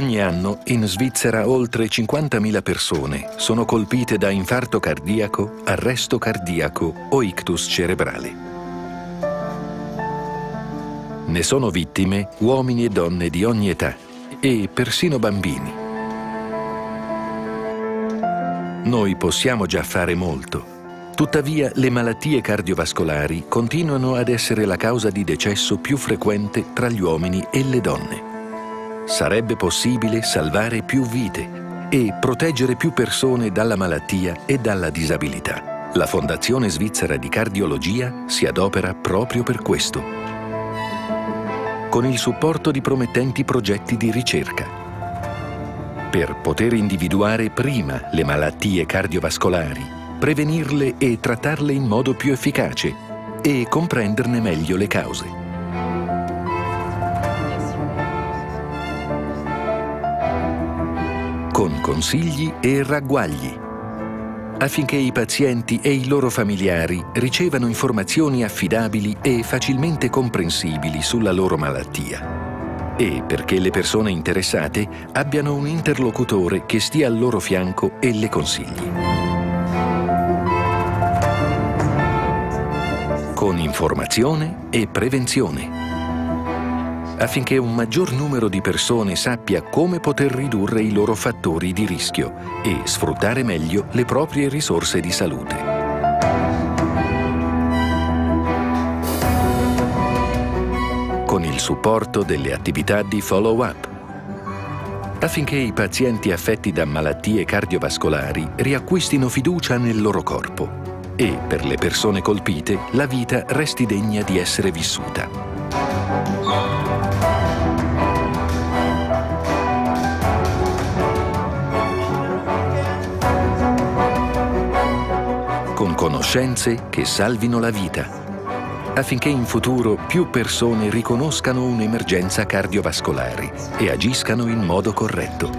Ogni anno in Svizzera oltre 50.000 persone sono colpite da infarto cardiaco, arresto cardiaco o ictus cerebrale. Ne sono vittime uomini e donne di ogni età e persino bambini. Noi possiamo già fare molto. Tuttavia le malattie cardiovascolari continuano ad essere la causa di decesso più frequente tra gli uomini e le donne sarebbe possibile salvare più vite e proteggere più persone dalla malattia e dalla disabilità. La Fondazione Svizzera di Cardiologia si adopera proprio per questo, con il supporto di promettenti progetti di ricerca. Per poter individuare prima le malattie cardiovascolari, prevenirle e trattarle in modo più efficace e comprenderne meglio le cause. con consigli e ragguagli, affinché i pazienti e i loro familiari ricevano informazioni affidabili e facilmente comprensibili sulla loro malattia e perché le persone interessate abbiano un interlocutore che stia al loro fianco e le consigli. con informazione e prevenzione affinché un maggior numero di persone sappia come poter ridurre i loro fattori di rischio e sfruttare meglio le proprie risorse di salute. Con il supporto delle attività di follow-up, affinché i pazienti affetti da malattie cardiovascolari riacquistino fiducia nel loro corpo e, per le persone colpite, la vita resti degna di essere vissuta. con conoscenze che salvino la vita, affinché in futuro più persone riconoscano un'emergenza cardiovascolare e agiscano in modo corretto.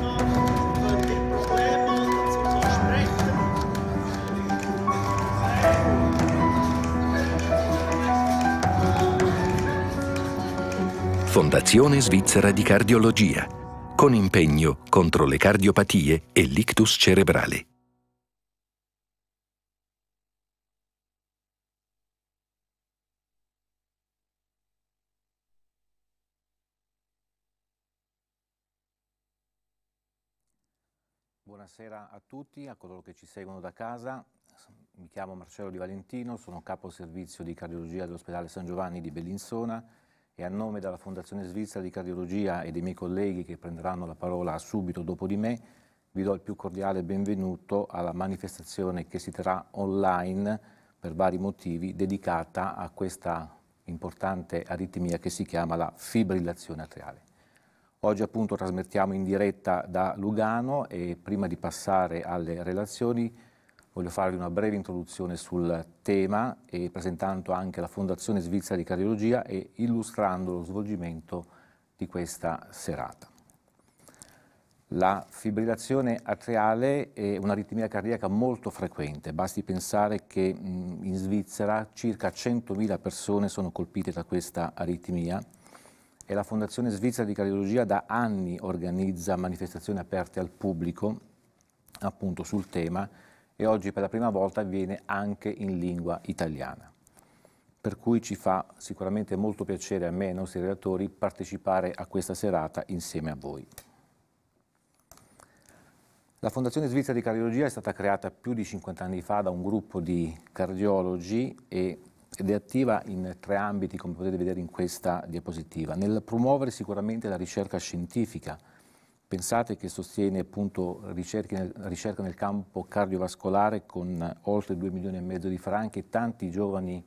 Fondazione Svizzera di Cardiologia, con impegno contro le cardiopatie e l'ictus cerebrale. buonasera a tutti, a coloro che ci seguono da casa. Mi chiamo Marcello Di Valentino, sono capo servizio di cardiologia dell'ospedale San Giovanni di Bellinzona e a nome della Fondazione Svizzera di Cardiologia e dei miei colleghi che prenderanno la parola subito dopo di me, vi do il più cordiale benvenuto alla manifestazione che si terrà online per vari motivi dedicata a questa importante aritmia che si chiama la fibrillazione atriale. Oggi appunto trasmettiamo in diretta da Lugano e prima di passare alle relazioni voglio farvi una breve introduzione sul tema e presentando anche la Fondazione Svizzera di Cardiologia e illustrando lo svolgimento di questa serata. La fibrillazione atriale è un'aritmia cardiaca molto frequente, basti pensare che in Svizzera circa 100.000 persone sono colpite da questa aritmia e la Fondazione Svizzera di Cardiologia da anni organizza manifestazioni aperte al pubblico appunto sul tema e oggi per la prima volta avviene anche in lingua italiana. Per cui ci fa sicuramente molto piacere a me e ai nostri relatori partecipare a questa serata insieme a voi. La Fondazione Svizzera di Cardiologia è stata creata più di 50 anni fa da un gruppo di cardiologi e ed è attiva in tre ambiti come potete vedere in questa diapositiva. Nel promuovere sicuramente la ricerca scientifica, pensate che sostiene appunto nel, ricerca nel campo cardiovascolare con oltre 2 milioni e mezzo di franchi e tanti giovani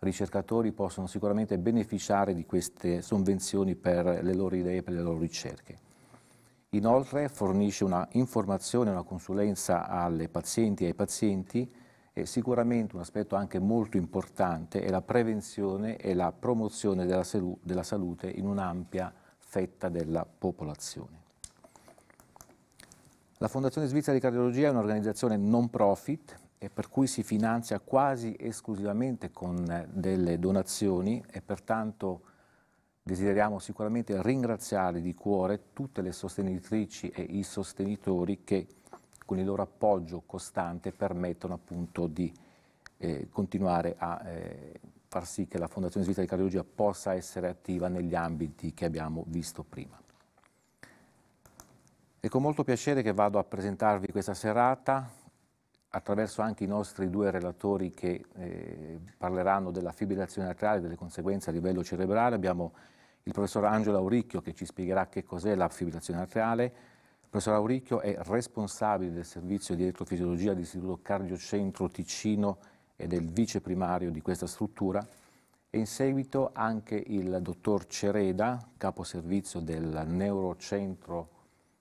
ricercatori possono sicuramente beneficiare di queste sovvenzioni per le loro idee, per le loro ricerche. Inoltre fornisce una informazione, una consulenza alle pazienti e ai pazienti e sicuramente un aspetto anche molto importante è la prevenzione e la promozione della, salu della salute in un'ampia fetta della popolazione. La Fondazione Svizzera di Cardiologia è un'organizzazione non profit e per cui si finanzia quasi esclusivamente con eh, delle donazioni e pertanto desideriamo sicuramente ringraziare di cuore tutte le sostenitrici e i sostenitori che con il loro appoggio costante permettono appunto di eh, continuare a eh, far sì che la Fondazione Svizzera di Cardiologia possa essere attiva negli ambiti che abbiamo visto prima. È con molto piacere che vado a presentarvi questa serata attraverso anche i nostri due relatori che eh, parleranno della fibrillazione atriale e delle conseguenze a livello cerebrale. Abbiamo il professor Angelo Auricchio che ci spiegherà che cos'è la fibrillazione atriale, il professor Auricchio è responsabile del servizio di elettrofisiologia dell'Istituto Cardiocentro Ticino ed è il vice primario di questa struttura e in seguito anche il dottor Cereda, capo servizio del Neurocentro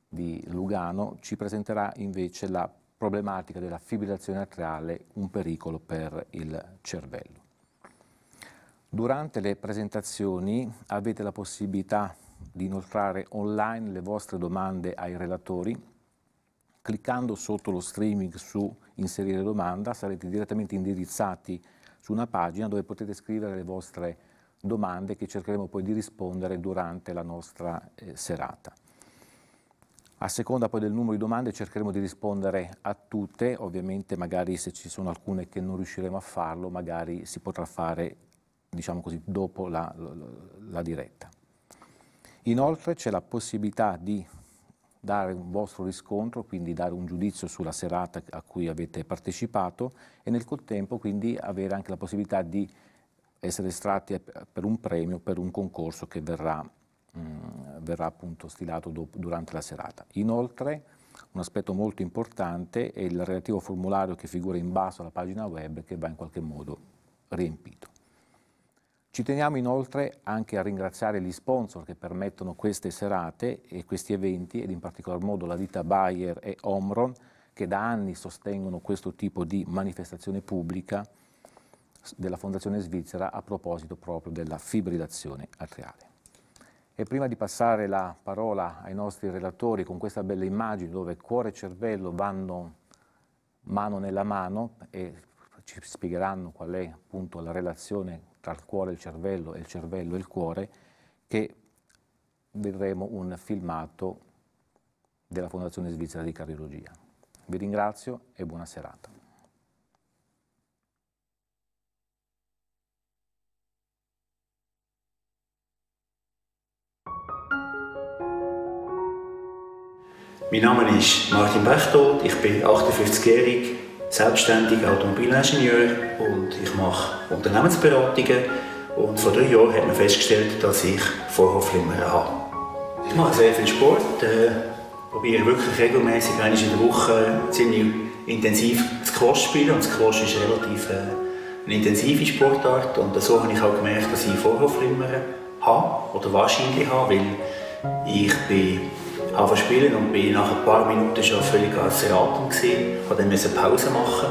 di Lugano, ci presenterà invece la problematica della fibrillazione atriale, un pericolo per il cervello. Durante le presentazioni avete la possibilità di inoltrare online le vostre domande ai relatori. Cliccando sotto lo streaming su inserire domanda sarete direttamente indirizzati su una pagina dove potete scrivere le vostre domande che cercheremo poi di rispondere durante la nostra eh, serata. A seconda poi del numero di domande cercheremo di rispondere a tutte, ovviamente magari se ci sono alcune che non riusciremo a farlo, magari si potrà fare, diciamo così, dopo la, la, la diretta. Inoltre c'è la possibilità di dare un vostro riscontro, quindi dare un giudizio sulla serata a cui avete partecipato e nel contempo quindi avere anche la possibilità di essere estratti per un premio, per un concorso che verrà, mh, mm, verrà appunto stilato dopo, durante la serata. Inoltre un aspetto molto importante è il relativo formulario che figura in basso alla pagina web che va in qualche modo riempito. Ci teniamo inoltre anche a ringraziare gli sponsor che permettono queste serate e questi eventi, ed in particolar modo la ditta Bayer e Omron, che da anni sostengono questo tipo di manifestazione pubblica della Fondazione Svizzera a proposito proprio della fibrillazione atriale. E prima di passare la parola ai nostri relatori con questa bella immagine dove cuore e cervello vanno mano nella mano e ci spiegheranno qual è appunto la relazione tra il cuore e il cervello e il cervello e il cuore, che vedremo un filmato della Fondazione Svizzera di Cardiologia. Vi ringrazio e buona serata. Mein Name ist Martin Bechtold, ich bin 58-jährig, selbstständiger Automobilingenieur und ich mache Unternehmensberatungen. Und vor drei Jahren hat man festgestellt, dass ich Vorhofflimmern habe. Ich mache sehr viel Sport, äh, probiere wirklich regelmäßig, einmal in der Woche, ziemlich intensiv das Squash spielen. Und Squash ist relativ äh, eine intensive Sportart und so habe ich auch gemerkt, dass ich Vorhofflimmern habe oder wahrscheinlich habe, weil ich bin anfangen spielen und bin nach ein paar Minuten schon völlig außer Atem gewesen, habe dann musste Pause machen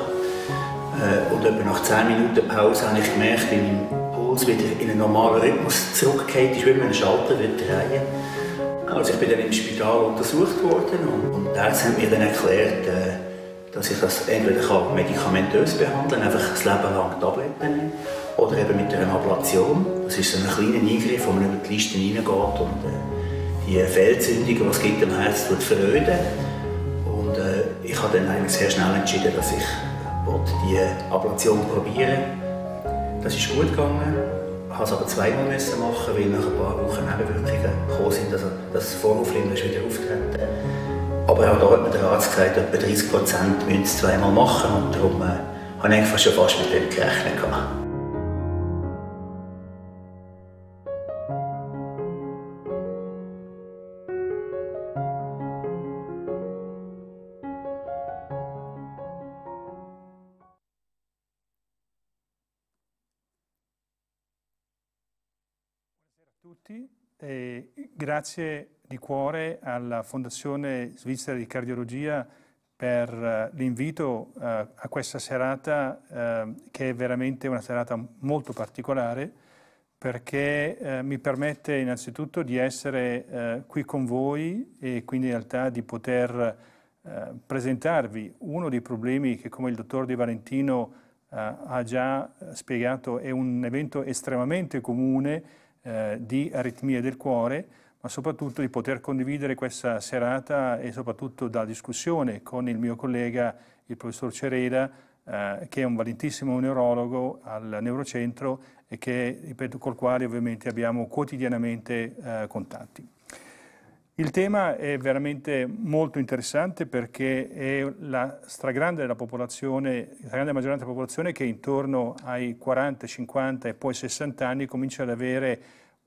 äh, und etwa nach 10 Minuten Pause habe ich gemerkt, wie mein Puls wieder in einen normalen Rhythmus zurückgeht, ist, wie man einen Schalter drehen also ich bin dann im Spital untersucht worden und, und die Ärzte haben mir dann erklärt, äh, dass ich das entweder medikamentös behandeln kann, einfach das Leben lang Tabletten nehmen, oder eben mit einer Ablation. Das ist so ein kleiner Eingriff, wo man über die Liste hineingeht und äh, die Fehlzündung, die es gibt am Herz, gibt, veröden. Und äh, ich habe dann eigentlich sehr schnell entschieden, dass ich äh, die Ablation probieren Das ist gut gegangen. Ich musste es aber zweimal müssen machen, weil nach ein paar Wochen Nebenwirkungen gekommen sind, also das Vorhofflimmern ist wieder auftreten. Aber auch dort hat der Arzt gesagt, etwa 30 Prozent müssen es zweimal machen und darum äh, habe ich fast schon fast mit dem gerechnet. Gehabt. tutti e grazie di cuore alla Fondazione Svizzera di Cardiologia per eh, l'invito eh, a questa serata eh, che è veramente una serata molto particolare perché mi permette innanzitutto di essere qui con voi e quindi in realtà di poter presentarvi uno dei problemi che come il dottor Di Valentino ha già spiegato è un evento estremamente comune eh, di aritmie del cuore, ma soprattutto di poter condividere questa serata e soprattutto la discussione con il mio collega, il professor Cereda, eh, che è un valentissimo neurologo al neurocentro e che, ripeto, col quale ovviamente abbiamo quotidianamente eh, contatti. Il tema è veramente molto interessante perché è la stragrande, della popolazione, la stragrande maggioranza della popolazione che intorno ai 40, 50 e poi 60 anni comincia ad avere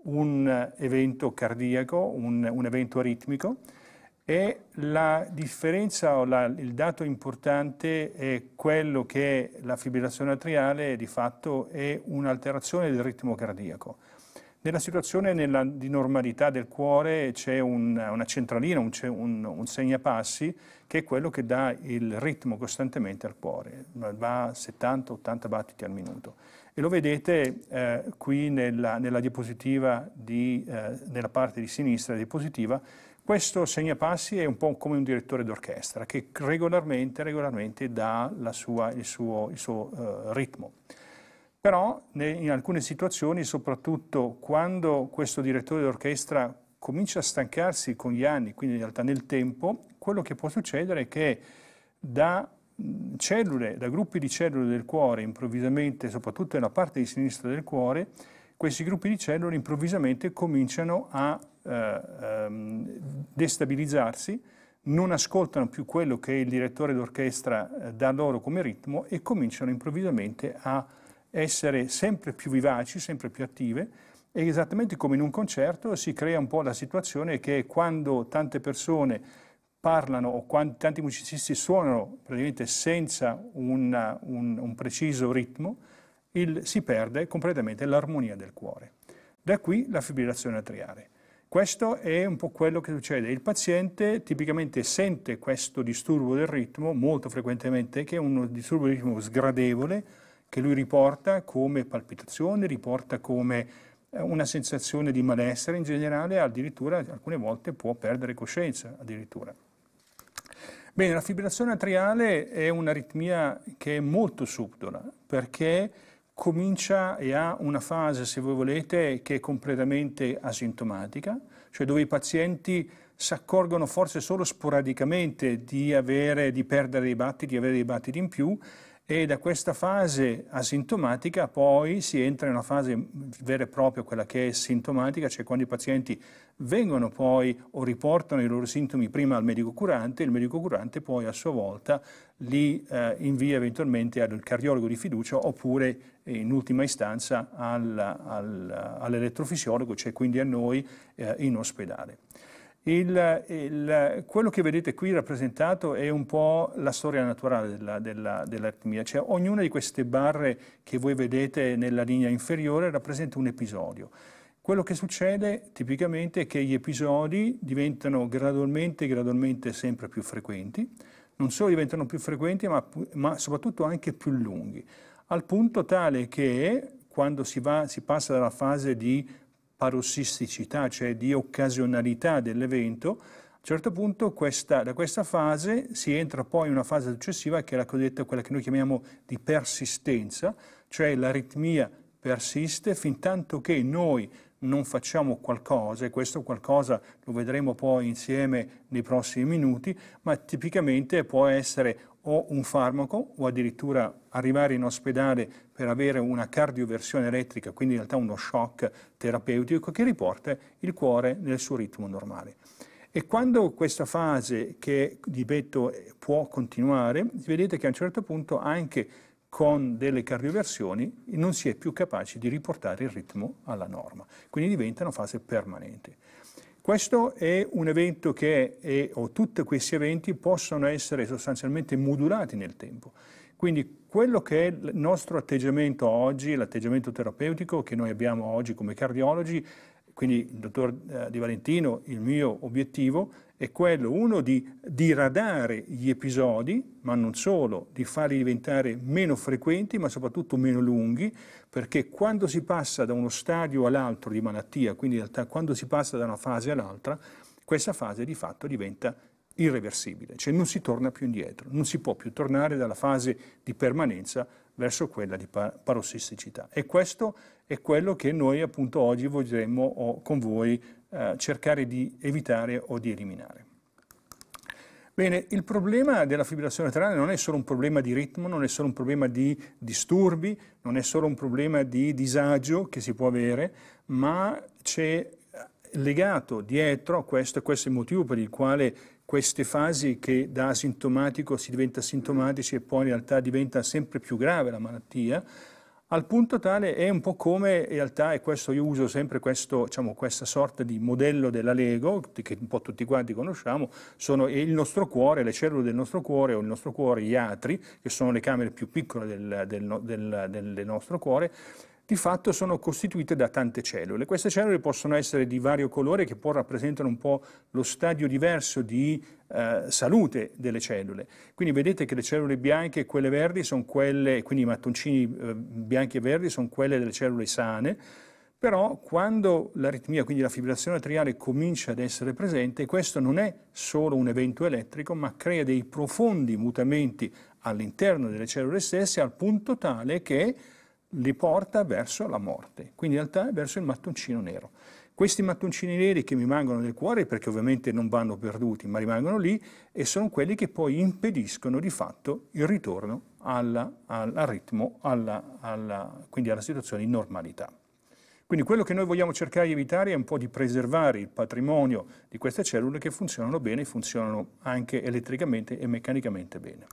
un evento cardiaco, un, un evento aritmico e la differenza o la, il dato importante è quello che la fibrillazione atriale di fatto è un'alterazione del ritmo cardiaco nella situazione nella, di normalità del cuore c'è un, una centralina, un, un, un, segnapassi che è quello che dà il ritmo costantemente al cuore, va 70-80 battiti al minuto. E lo vedete eh, qui nella, nella, di, eh, nella parte di sinistra della diapositiva, questo segnapassi è un po' come un direttore d'orchestra che regolarmente, regolarmente dà sua, il suo, il suo eh, ritmo. Però in alcune situazioni, soprattutto quando questo direttore d'orchestra comincia a stancarsi con gli anni, quindi in realtà nel tempo, quello che può succedere è che da cellule, da gruppi di cellule del cuore, improvvisamente, soprattutto nella parte di sinistra del cuore, questi gruppi di cellule improvvisamente cominciano a eh, ehm, destabilizzarsi, non ascoltano più quello che il direttore d'orchestra eh, dà loro come ritmo e cominciano improvvisamente a essere sempre più vivaci, sempre più attive e esattamente come in un concerto si crea un po' la situazione che quando tante persone parlano o quanti, tanti musicisti suonano praticamente senza una, un, un, preciso ritmo, il, si perde completamente l'armonia del cuore. Da qui la fibrillazione atriale. Questo è un po' quello che succede. Il paziente tipicamente sente questo disturbo del ritmo molto frequentemente, che è un disturbo del ritmo sgradevole, che lui riporta come palpitazione, riporta come eh, una sensazione di malessere in generale, addirittura alcune volte può perdere coscienza addirittura. Bene, la fibrillazione atriale è un'aritmia che è molto subdola perché comincia e ha una fase, se voi volete, che è completamente asintomatica, cioè dove i pazienti si accorgono forse solo sporadicamente di, avere, di perdere dei battiti, di avere dei battiti in più, e da questa fase asintomatica poi si entra in una fase vera e propria, quella che è sintomatica, cioè quando i pazienti vengono poi o riportano i loro sintomi prima al medico curante, il medico curante poi a sua volta li eh, invia eventualmente al cardiologo di fiducia oppure eh, in ultima istanza al, al, all'elettrofisiologo, cioè quindi a noi eh, in ospedale. Il, il, quello che vedete qui rappresentato è un po' la storia naturale della, della, dell'aritmia, cioè ognuna di queste barre che voi vedete nella linea inferiore rappresenta un episodio. Quello che succede tipicamente è che gli episodi diventano gradualmente, gradualmente sempre più frequenti, non solo diventano più frequenti ma, ma soprattutto anche più lunghi, al punto tale che quando si, va, si passa dalla fase di parossisticità, cioè di occasionalità dell'evento, a un certo punto questa, da questa fase si entra poi in una fase successiva che è la cosiddetta, quella che noi chiamiamo di persistenza, cioè l'aritmia persiste fin tanto che noi non facciamo qualcosa, e questo qualcosa lo vedremo poi insieme nei prossimi minuti, ma tipicamente può essere o un farmaco o addirittura arrivare in ospedale per avere una cardioversione elettrica, quindi in realtà uno shock terapeutico che riporta il cuore nel suo ritmo normale. E quando questa fase che di petto può continuare, vedete che a un certo punto anche con delle cardioversioni non si è più capaci di riportare il ritmo alla norma, quindi diventa una fase permanente. Questo è un evento che, è, o tutti questi eventi, possono essere sostanzialmente modulati nel tempo. Quindi quello che è il nostro atteggiamento oggi, l'atteggiamento terapeutico che noi abbiamo oggi come cardiologi, quindi il dottor eh, Di Valentino, il mio obiettivo è quello, uno, di diradare gli episodi, ma non solo, di farli diventare meno frequenti, ma soprattutto meno lunghi, perché quando si passa da uno stadio all'altro di malattia, quindi in realtà quando si passa da una fase all'altra, questa fase di fatto diventa irreversibile, cioè non si torna più indietro, non si può più tornare dalla fase di permanenza verso quella di parossisticità. E questo è quello che noi appunto oggi vorremmo con voi eh, cercare di evitare o di eliminare. Bene, il problema della fibrillazione atriale non è solo un problema di ritmo, non è solo un problema di disturbi, non è solo un problema di disagio che si può avere, ma c'è eh, legato dietro, a questo, questo è il motivo per il quale queste fasi che da asintomatico si diventa sintomatici e poi in realtà diventa sempre più grave la malattia, al punto tale è un po' come in realtà, e questo io uso sempre questo, diciamo, questa sorta di modello della Lego, che un po' tutti quanti conosciamo, sono il nostro cuore, le cellule del nostro cuore o il nostro cuore, gli atri, che sono le camere più piccole del, del, del, del nostro cuore, di fatto sono costituite da tante cellule. Queste cellule possono essere di vario colore che poi rappresentano un po' lo stadio diverso di eh, salute delle cellule. Quindi vedete che le cellule bianche e quelle verdi sono quelle, quindi i mattoncini eh, bianchi e verdi sono quelle delle cellule sane, però quando l'aritmia, quindi la fibrillazione atriale, comincia ad essere presente, questo non è solo un evento elettrico, ma crea dei profondi mutamenti all'interno delle cellule stesse al punto tale che li porta verso la morte, quindi in realtà verso il mattoncino nero. Questi mattoncini neri che mi rimangono nel cuore, perché ovviamente non vanno perduti, ma rimangono lì, e sono quelli che poi impediscono di fatto il ritorno alla, al, al, ritmo, alla, alla, quindi alla situazione di normalità. Quindi quello che noi vogliamo cercare di evitare è un po' di preservare il patrimonio di queste cellule che funzionano bene, funzionano anche elettricamente e meccanicamente bene.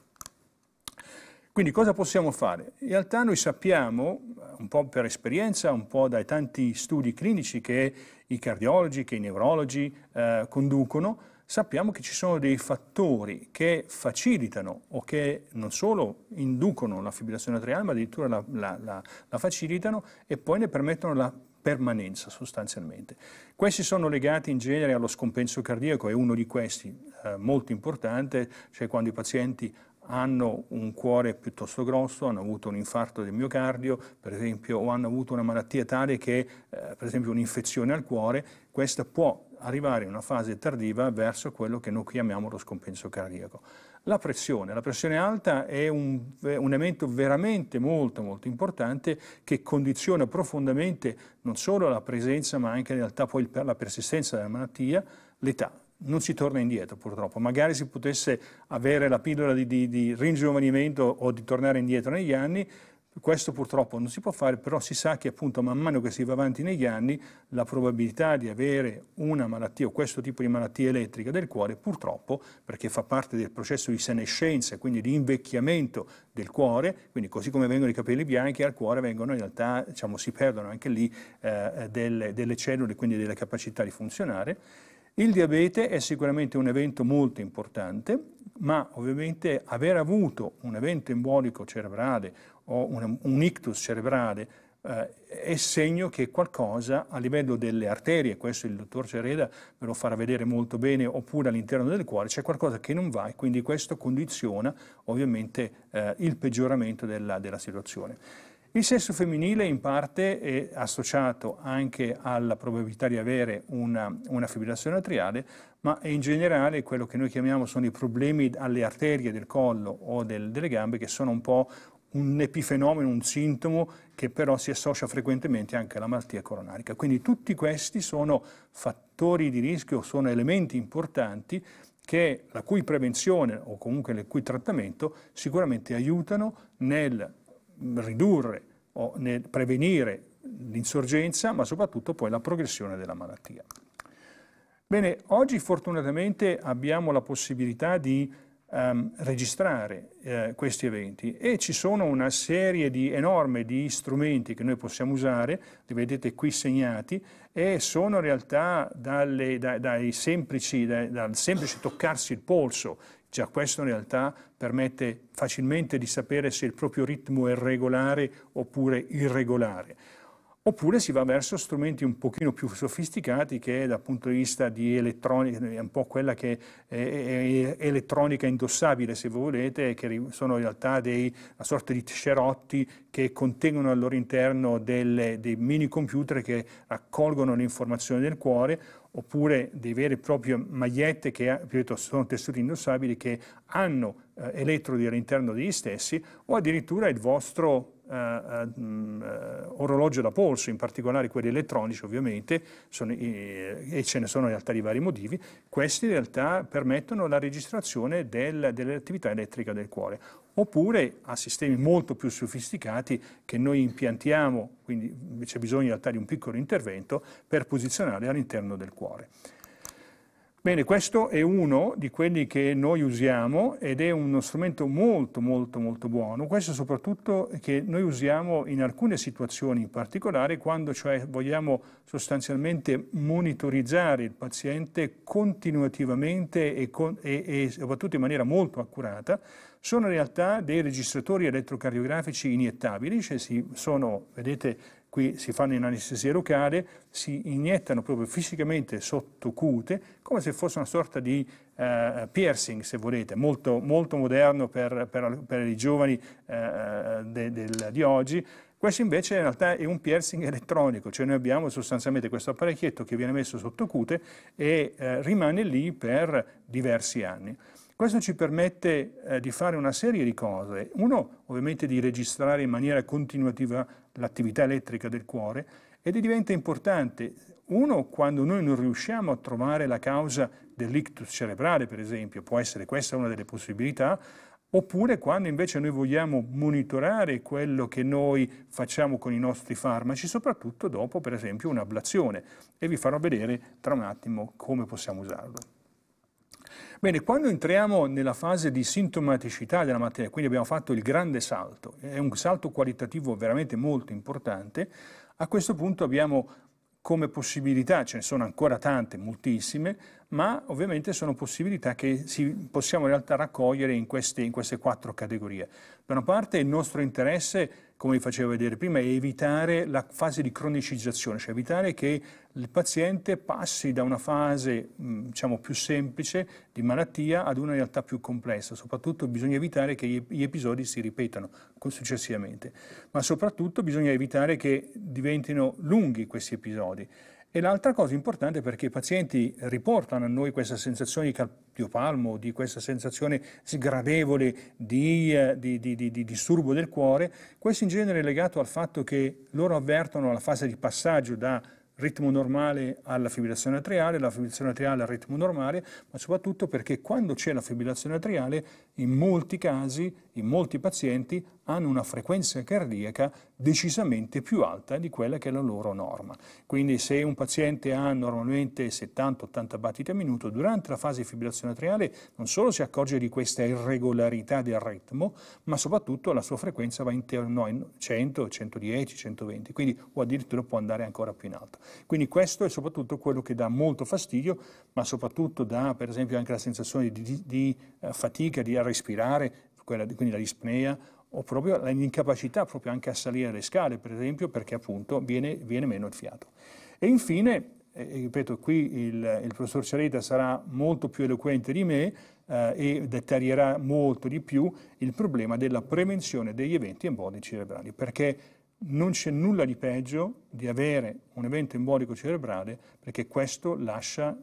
Quindi cosa possiamo fare? In realtà noi sappiamo, eh, un po' per esperienza, un po' dai tanti studi clinici che i cardiologi, che i neurologi eh, conducono, sappiamo che ci sono dei fattori che facilitano o che non solo inducono la fibrillazione atriale, ma addirittura la, la, la, la facilitano e poi ne permettono la permanenza sostanzialmente. Questi sono legati in genere allo scompenso cardiaco, è uno di questi eh, molto importante, cioè quando i pazienti hanno un cuore piuttosto grosso, hanno avuto un infarto del miocardio, per esempio, o hanno avuto una malattia tale che, eh, per esempio, un'infezione al cuore, questa può arrivare in una fase tardiva verso quello che noi chiamiamo lo scompenso cardiaco. La pressione, la pressione alta è un, un elemento veramente molto molto importante che condiziona profondamente non solo la presenza ma anche in realtà poi la persistenza della malattia, l'età non si torna indietro purtroppo, magari si potesse avere la pillola di, di, di ringiovanimento o di tornare indietro negli anni, questo purtroppo non si può fare, però si sa che appunto man mano che si va avanti negli anni la probabilità di avere una malattia o questo tipo di malattia elettrica del cuore purtroppo, perché fa parte del processo di senescenza, quindi di invecchiamento del cuore, quindi così come vengono i capelli bianchi al cuore vengono in realtà, diciamo, si perdono anche lì eh, eh delle, delle cellule, quindi delle capacità di funzionare il diabete è sicuramente un evento molto importante, ma ovviamente aver avuto un evento embolico cerebrale o un, un ictus cerebrale eh, è segno che qualcosa a livello delle arterie, questo il dottor Cereda ve lo farà vedere molto bene, oppure all'interno del cuore c'è qualcosa che non va e quindi questo condiziona ovviamente eh, il peggioramento della, della situazione. Il sesso femminile in parte è associato anche alla probabilità di avere una, una fibrillazione atriale, ma in generale quello che noi chiamiamo sono i problemi alle arterie del collo o del, delle gambe che sono un po' un epifenomeno, un sintomo che però si associa frequentemente anche alla malattia coronarica. Quindi tutti questi sono fattori di rischio, sono elementi importanti che, la cui prevenzione o comunque il cui trattamento sicuramente aiutano nel ridurre o nel prevenire l'insorgenza, ma soprattutto poi la progressione della malattia. Bene, oggi fortunatamente abbiamo la possibilità di ehm, registrare eh, questi eventi e ci sono una serie di enorme di strumenti che noi possiamo usare, li vedete qui segnati, e sono in realtà dalle, da, semplici, da, dal semplice toccarsi il polso Già cioè, questo in realtà permette facilmente di sapere se il proprio ritmo è regolare oppure irregolare. Oppure si va verso strumenti un pochino più sofisticati che dal punto di vista di elettronica, è un po' quella che è, elettronica indossabile se volete, che sono in realtà dei, una sorta di cerotti che contengono al loro interno delle, dei mini computer che raccolgono le informazioni del cuore oppure dei veri e propri magliette che detto, sono tessuti indossabili che hanno eh, elettrodi all'interno degli stessi o addirittura il vostro Uh, uh, orologio da polso, in particolare quelli elettronici ovviamente, sono, eh, e ce ne sono in realtà di vari motivi, questi in realtà permettono la registrazione del, dell'attività elettrica del cuore oppure a sistemi molto più sofisticati che noi impiantiamo, quindi c'è bisogno in realtà di un piccolo intervento per posizionare all'interno del cuore. Bene, questo è uno di quelli che noi usiamo ed è uno strumento molto molto molto buono, questo soprattutto che noi usiamo in alcune situazioni in particolare quando cioè vogliamo sostanzialmente monitorizzare il paziente continuativamente e, con, e, e soprattutto in maniera molto accurata sono in realtà dei registratori elettrocardiografici iniettabili, cioè si sono, vedete qui si fanno in anestesia locale, si iniettano proprio fisicamente sotto cute, come se fosse una sorta di eh, piercing, se volete, molto, molto moderno per, per, per, i giovani eh, eh, de, del, di oggi, questo invece in realtà è un piercing elettronico, cioè noi abbiamo sostanzialmente questo apparecchietto che viene messo sotto cute e eh, rimane lì per diversi anni. Questo ci permette eh, di fare una serie di cose. Uno, ovviamente, di registrare in maniera continuativa l'attività elettrica del cuore ed diventa importante. Uno, quando noi non riusciamo a trovare la causa dell'ictus cerebrale, per esempio, può essere questa una delle possibilità, oppure quando invece noi vogliamo monitorare quello che noi facciamo con i nostri farmaci, soprattutto dopo, per esempio, un'ablazione. E vi farò vedere tra un attimo come possiamo usarlo. Bene, quando entriamo nella fase di sintomaticità della materia, quindi abbiamo fatto il grande salto, è un salto qualitativo veramente molto importante, a questo punto abbiamo come possibilità, ce ne sono ancora tante, moltissime, ma ovviamente sono possibilità che si, possiamo in realtà raccogliere in queste, in queste quattro categorie. Da una parte il nostro interesse come vi facevo vedere prima, è evitare la fase di cronicizzazione, cioè evitare che il paziente passi da una fase mm, diciamo, più semplice di malattia ad una realtà più complessa. Soprattutto bisogna evitare che gli episodi si ripetano successivamente, ma soprattutto bisogna evitare che diventino lunghi questi episodi. E l'altra cosa importante è perché i pazienti riportano a noi questa sensazione di cardiopalmo, di questa sensazione sgradevole di, eh, di, di, di, disturbo del cuore, questo in genere è legato al fatto che loro avvertono la fase di passaggio da ritmo normale alla fibrillazione atriale, la fibrillazione atriale al ritmo normale, ma soprattutto perché quando c'è la fibrillazione atriale in molti casi, in molti pazienti, hanno una frequenza cardiaca decisamente più alta di quella che è la loro norma. Quindi se un paziente ha normalmente 70-80 battiti al minuto, durante la fase di fibrillazione atriale non solo si accorge di questa irregolarità del ritmo, ma soprattutto la sua frequenza va intorno ai 100, 110, 120, quindi o addirittura può andare ancora più in alto. Quindi questo è soprattutto quello che dà molto fastidio, ma soprattutto dà per esempio anche la sensazione di, di, di eh, fatica, di respirare, quella, quindi la dispnea, o proprio l'incapacità proprio anche a salire le scale, per esempio, perché appunto viene, viene meno il fiato. E infine, eh, ripeto, qui il, il professor Cereta sarà molto più eloquente di me eh, e dettaglierà molto di più il problema della prevenzione degli eventi embolici cerebrali, perché non c'è nulla di peggio di avere un evento embolico cerebrale perché questo lascia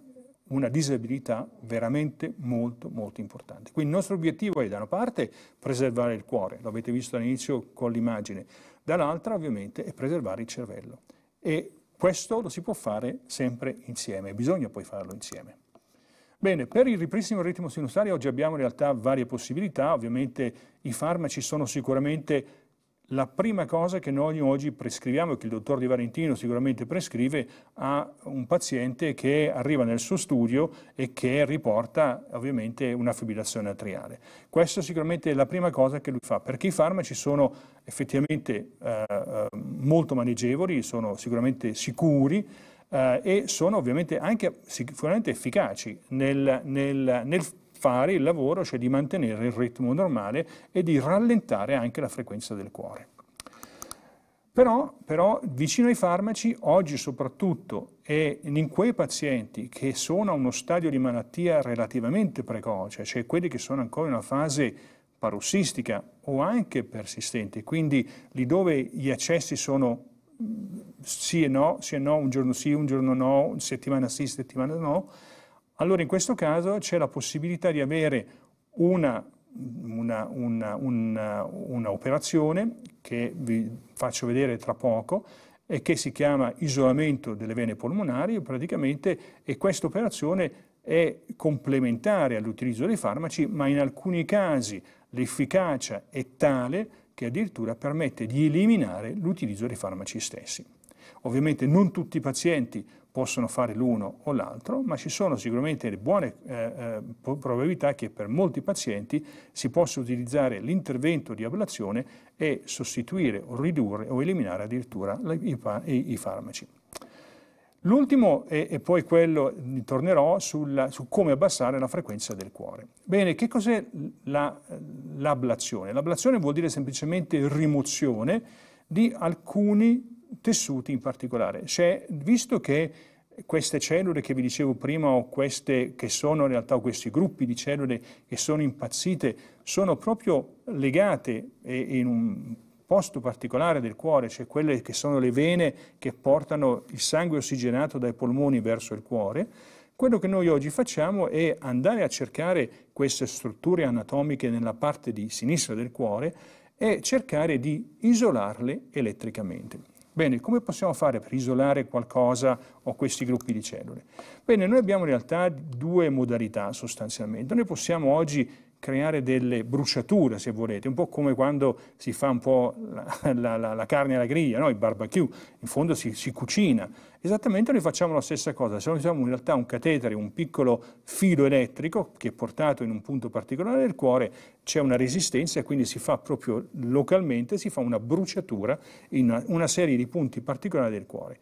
una disabilità veramente molto molto importante. Quindi il nostro obiettivo è da una parte preservare il cuore, lo avete visto all'inizio con l'immagine, dall'altra ovviamente è preservare il cervello e questo lo si può fare sempre insieme, bisogna poi farlo insieme. Bene, per il ripristino del ritmo sinusale oggi abbiamo in realtà varie possibilità, ovviamente i farmaci sono sicuramente la prima cosa che noi oggi prescriviamo, che il dottor Di Valentino sicuramente prescrive, a un paziente che arriva nel suo studio e che riporta ovviamente una fibrillazione atriale. Questa sicuramente è la prima cosa che lui fa, perché i farmaci sono effettivamente eh, eh molto maneggevoli, sono sicuramente sicuri, eh, e sono ovviamente anche sicuramente efficaci nel, nel, nel fare il lavoro, cioè di mantenere il ritmo normale e di rallentare anche la frequenza del cuore. Però, però, vicino ai farmaci oggi soprattutto e in quei pazienti che sono a uno stadio di malattia relativamente precoce, cioè quelli che sono ancora in una fase parossistica o anche persistente, quindi lì dove gli accessi sono mm, sì e no, sì e no, un giorno sì, un giorno no, settimana sì, settimana no, allora in questo caso c'è la possibilità di avere una una, una, una, una, operazione che vi faccio vedere tra poco e che si chiama isolamento delle vene polmonari praticamente e questa operazione è complementare all'utilizzo dei farmaci ma in alcuni casi l'efficacia è tale che addirittura permette di eliminare l'utilizzo dei farmaci stessi. Ovviamente non tutti i pazienti possono fare l'uno o l'altro, ma ci sono sicuramente le buone eh, eh probabilità che per molti pazienti si possa utilizzare l'intervento di ablazione e sostituire o ridurre o eliminare addirittura i, i, i farmaci. L'ultimo è, poi quello, tornerò sulla, su come abbassare la frequenza del cuore. Bene, che cos'è l'ablazione? La, l'ablazione vuol dire semplicemente rimozione di alcuni tessuti in particolare. Cioè, visto che queste cellule che vi dicevo prima o queste che sono in realtà questi gruppi di cellule che sono impazzite sono proprio legate e, in un posto particolare del cuore, cioè quelle che sono le vene che portano il sangue ossigenato dai polmoni verso il cuore, quello che noi oggi facciamo è andare a cercare queste strutture anatomiche nella parte di sinistra del cuore e cercare di isolarle elettricamente. Bene, come possiamo fare per isolare qualcosa o questi gruppi di cellule? Bene, noi abbiamo in realtà due modalità sostanzialmente. Noi possiamo oggi creare delle bruciature, se volete, un po' come quando si fa un po' la, la, la carne alla griglia, no? il barbecue, in fondo si, si, cucina. Esattamente noi facciamo la stessa cosa, se noi usiamo in realtà un catetere, un piccolo filo elettrico che è portato in un punto particolare del cuore, c'è una resistenza e quindi si fa proprio localmente, si fa una bruciatura in una, una serie di punti particolari del cuore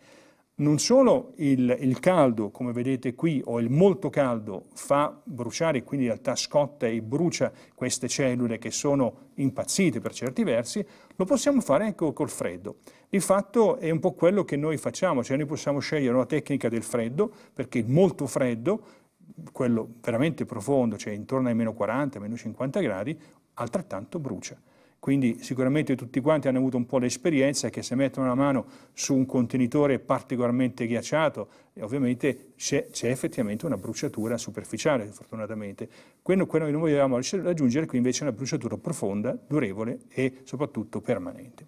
non solo il, il, caldo, come vedete qui, o il molto caldo fa bruciare, quindi in realtà scotta e brucia queste cellule che sono impazzite per certi versi, lo possiamo fare anche col freddo. Di fatto è un po' quello che noi facciamo, cioè noi possiamo scegliere una tecnica del freddo, perché il molto freddo, quello veramente profondo, cioè intorno ai meno 40, meno 50 gradi, altrettanto brucia. Quindi sicuramente tutti quanti hanno avuto un po' l'esperienza che se mettono la mano su un contenitore particolarmente ghiacciato, eh, ovviamente c'è, effettivamente una bruciatura superficiale, fortunatamente. Quello, quello che noi volevamo raggiungere qui invece è una bruciatura profonda, durevole e soprattutto permanente.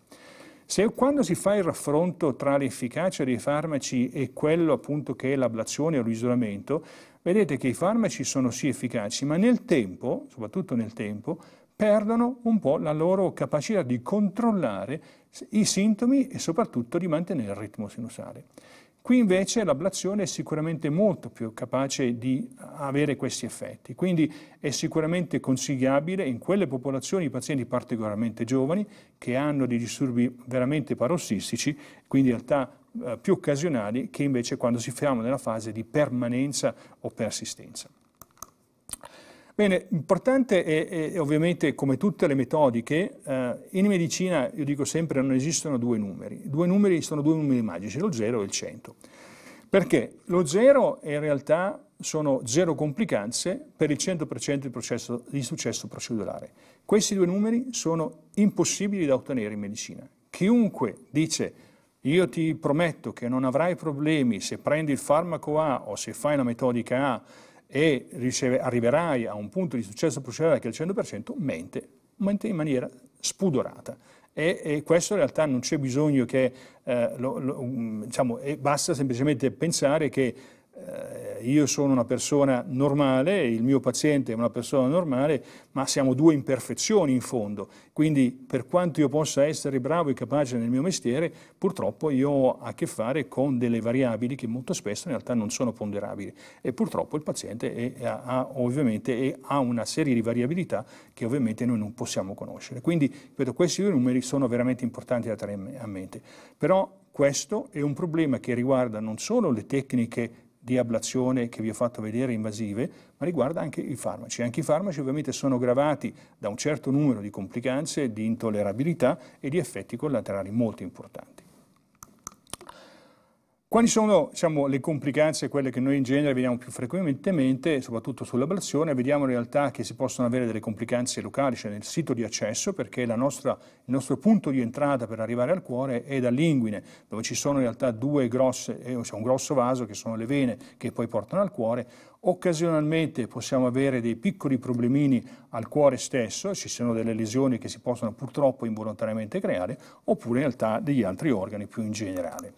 Se, quando si fa il raffronto tra l'efficacia dei farmaci e quello appunto che è l'ablazione o l'isolamento, vedete che i farmaci sono sì efficaci, ma nel tempo, soprattutto nel tempo, perdono un po' la loro capacità di controllare i sintomi e soprattutto di mantenere il ritmo sinusale. Qui invece l'ablazione è sicuramente molto più capace di avere questi effetti, quindi è sicuramente consigliabile in quelle popolazioni, di pazienti particolarmente giovani, che hanno dei disturbi veramente parossistici, quindi in realtà eh, più occasionali, che invece quando si ferma nella fase di permanenza o persistenza. Bene, importante è, è, ovviamente come tutte le metodiche, eh, in medicina io dico sempre non esistono due numeri, due numeri sono due numeri magici, lo 0 e il 100. Perché lo 0 in realtà sono zero complicanze per il 100% di, processo, di successo procedurale. Questi due numeri sono impossibili da ottenere in medicina. Chiunque dice io ti prometto che non avrai problemi se prendi il farmaco A o se fai la metodica A e riceve, arriverai a un punto di successo procedurale che è il 100%, mente, mente in maniera spudorata. E, e, questo in realtà non c'è bisogno che, eh, lo, lo, mm, diciamo, basta semplicemente pensare che eh, io sono una persona normale, il mio paziente è una persona normale, ma siamo due imperfezioni in fondo. Quindi per quanto io possa essere bravo e capace nel mio mestiere, purtroppo io ho a che fare con delle variabili che molto spesso in realtà non sono ponderabili e purtroppo il paziente è, ha, ovviamente ha una serie di variabilità che ovviamente noi non possiamo conoscere. Quindi ripeto, questi due numeri sono veramente importanti da tenere a mente. Però questo è un problema che riguarda non solo le tecniche di ablazione che vi ho fatto vedere invasive, ma riguarda anche i farmaci. Anche i farmaci ovviamente sono gravati da un certo numero di complicanze, di intollerabilità e di effetti collaterali molto importanti. Quali sono diciamo, le complicanze, quelle che noi in genere vediamo più frequentemente, soprattutto sull'ablazione? Vediamo in realtà che si possono avere delle complicanze locali, cioè nel sito di accesso, perché nostra, il nostro punto di entrata per arrivare al cuore è da linguine, dove ci sono in realtà due grosse, eh, cioè un grosso vaso che sono le vene che poi portano al cuore, Occasionalmente possiamo avere dei piccoli problemini al cuore stesso, ci sono delle lesioni che si possono purtroppo involontariamente creare, oppure in realtà degli altri organi più in generale.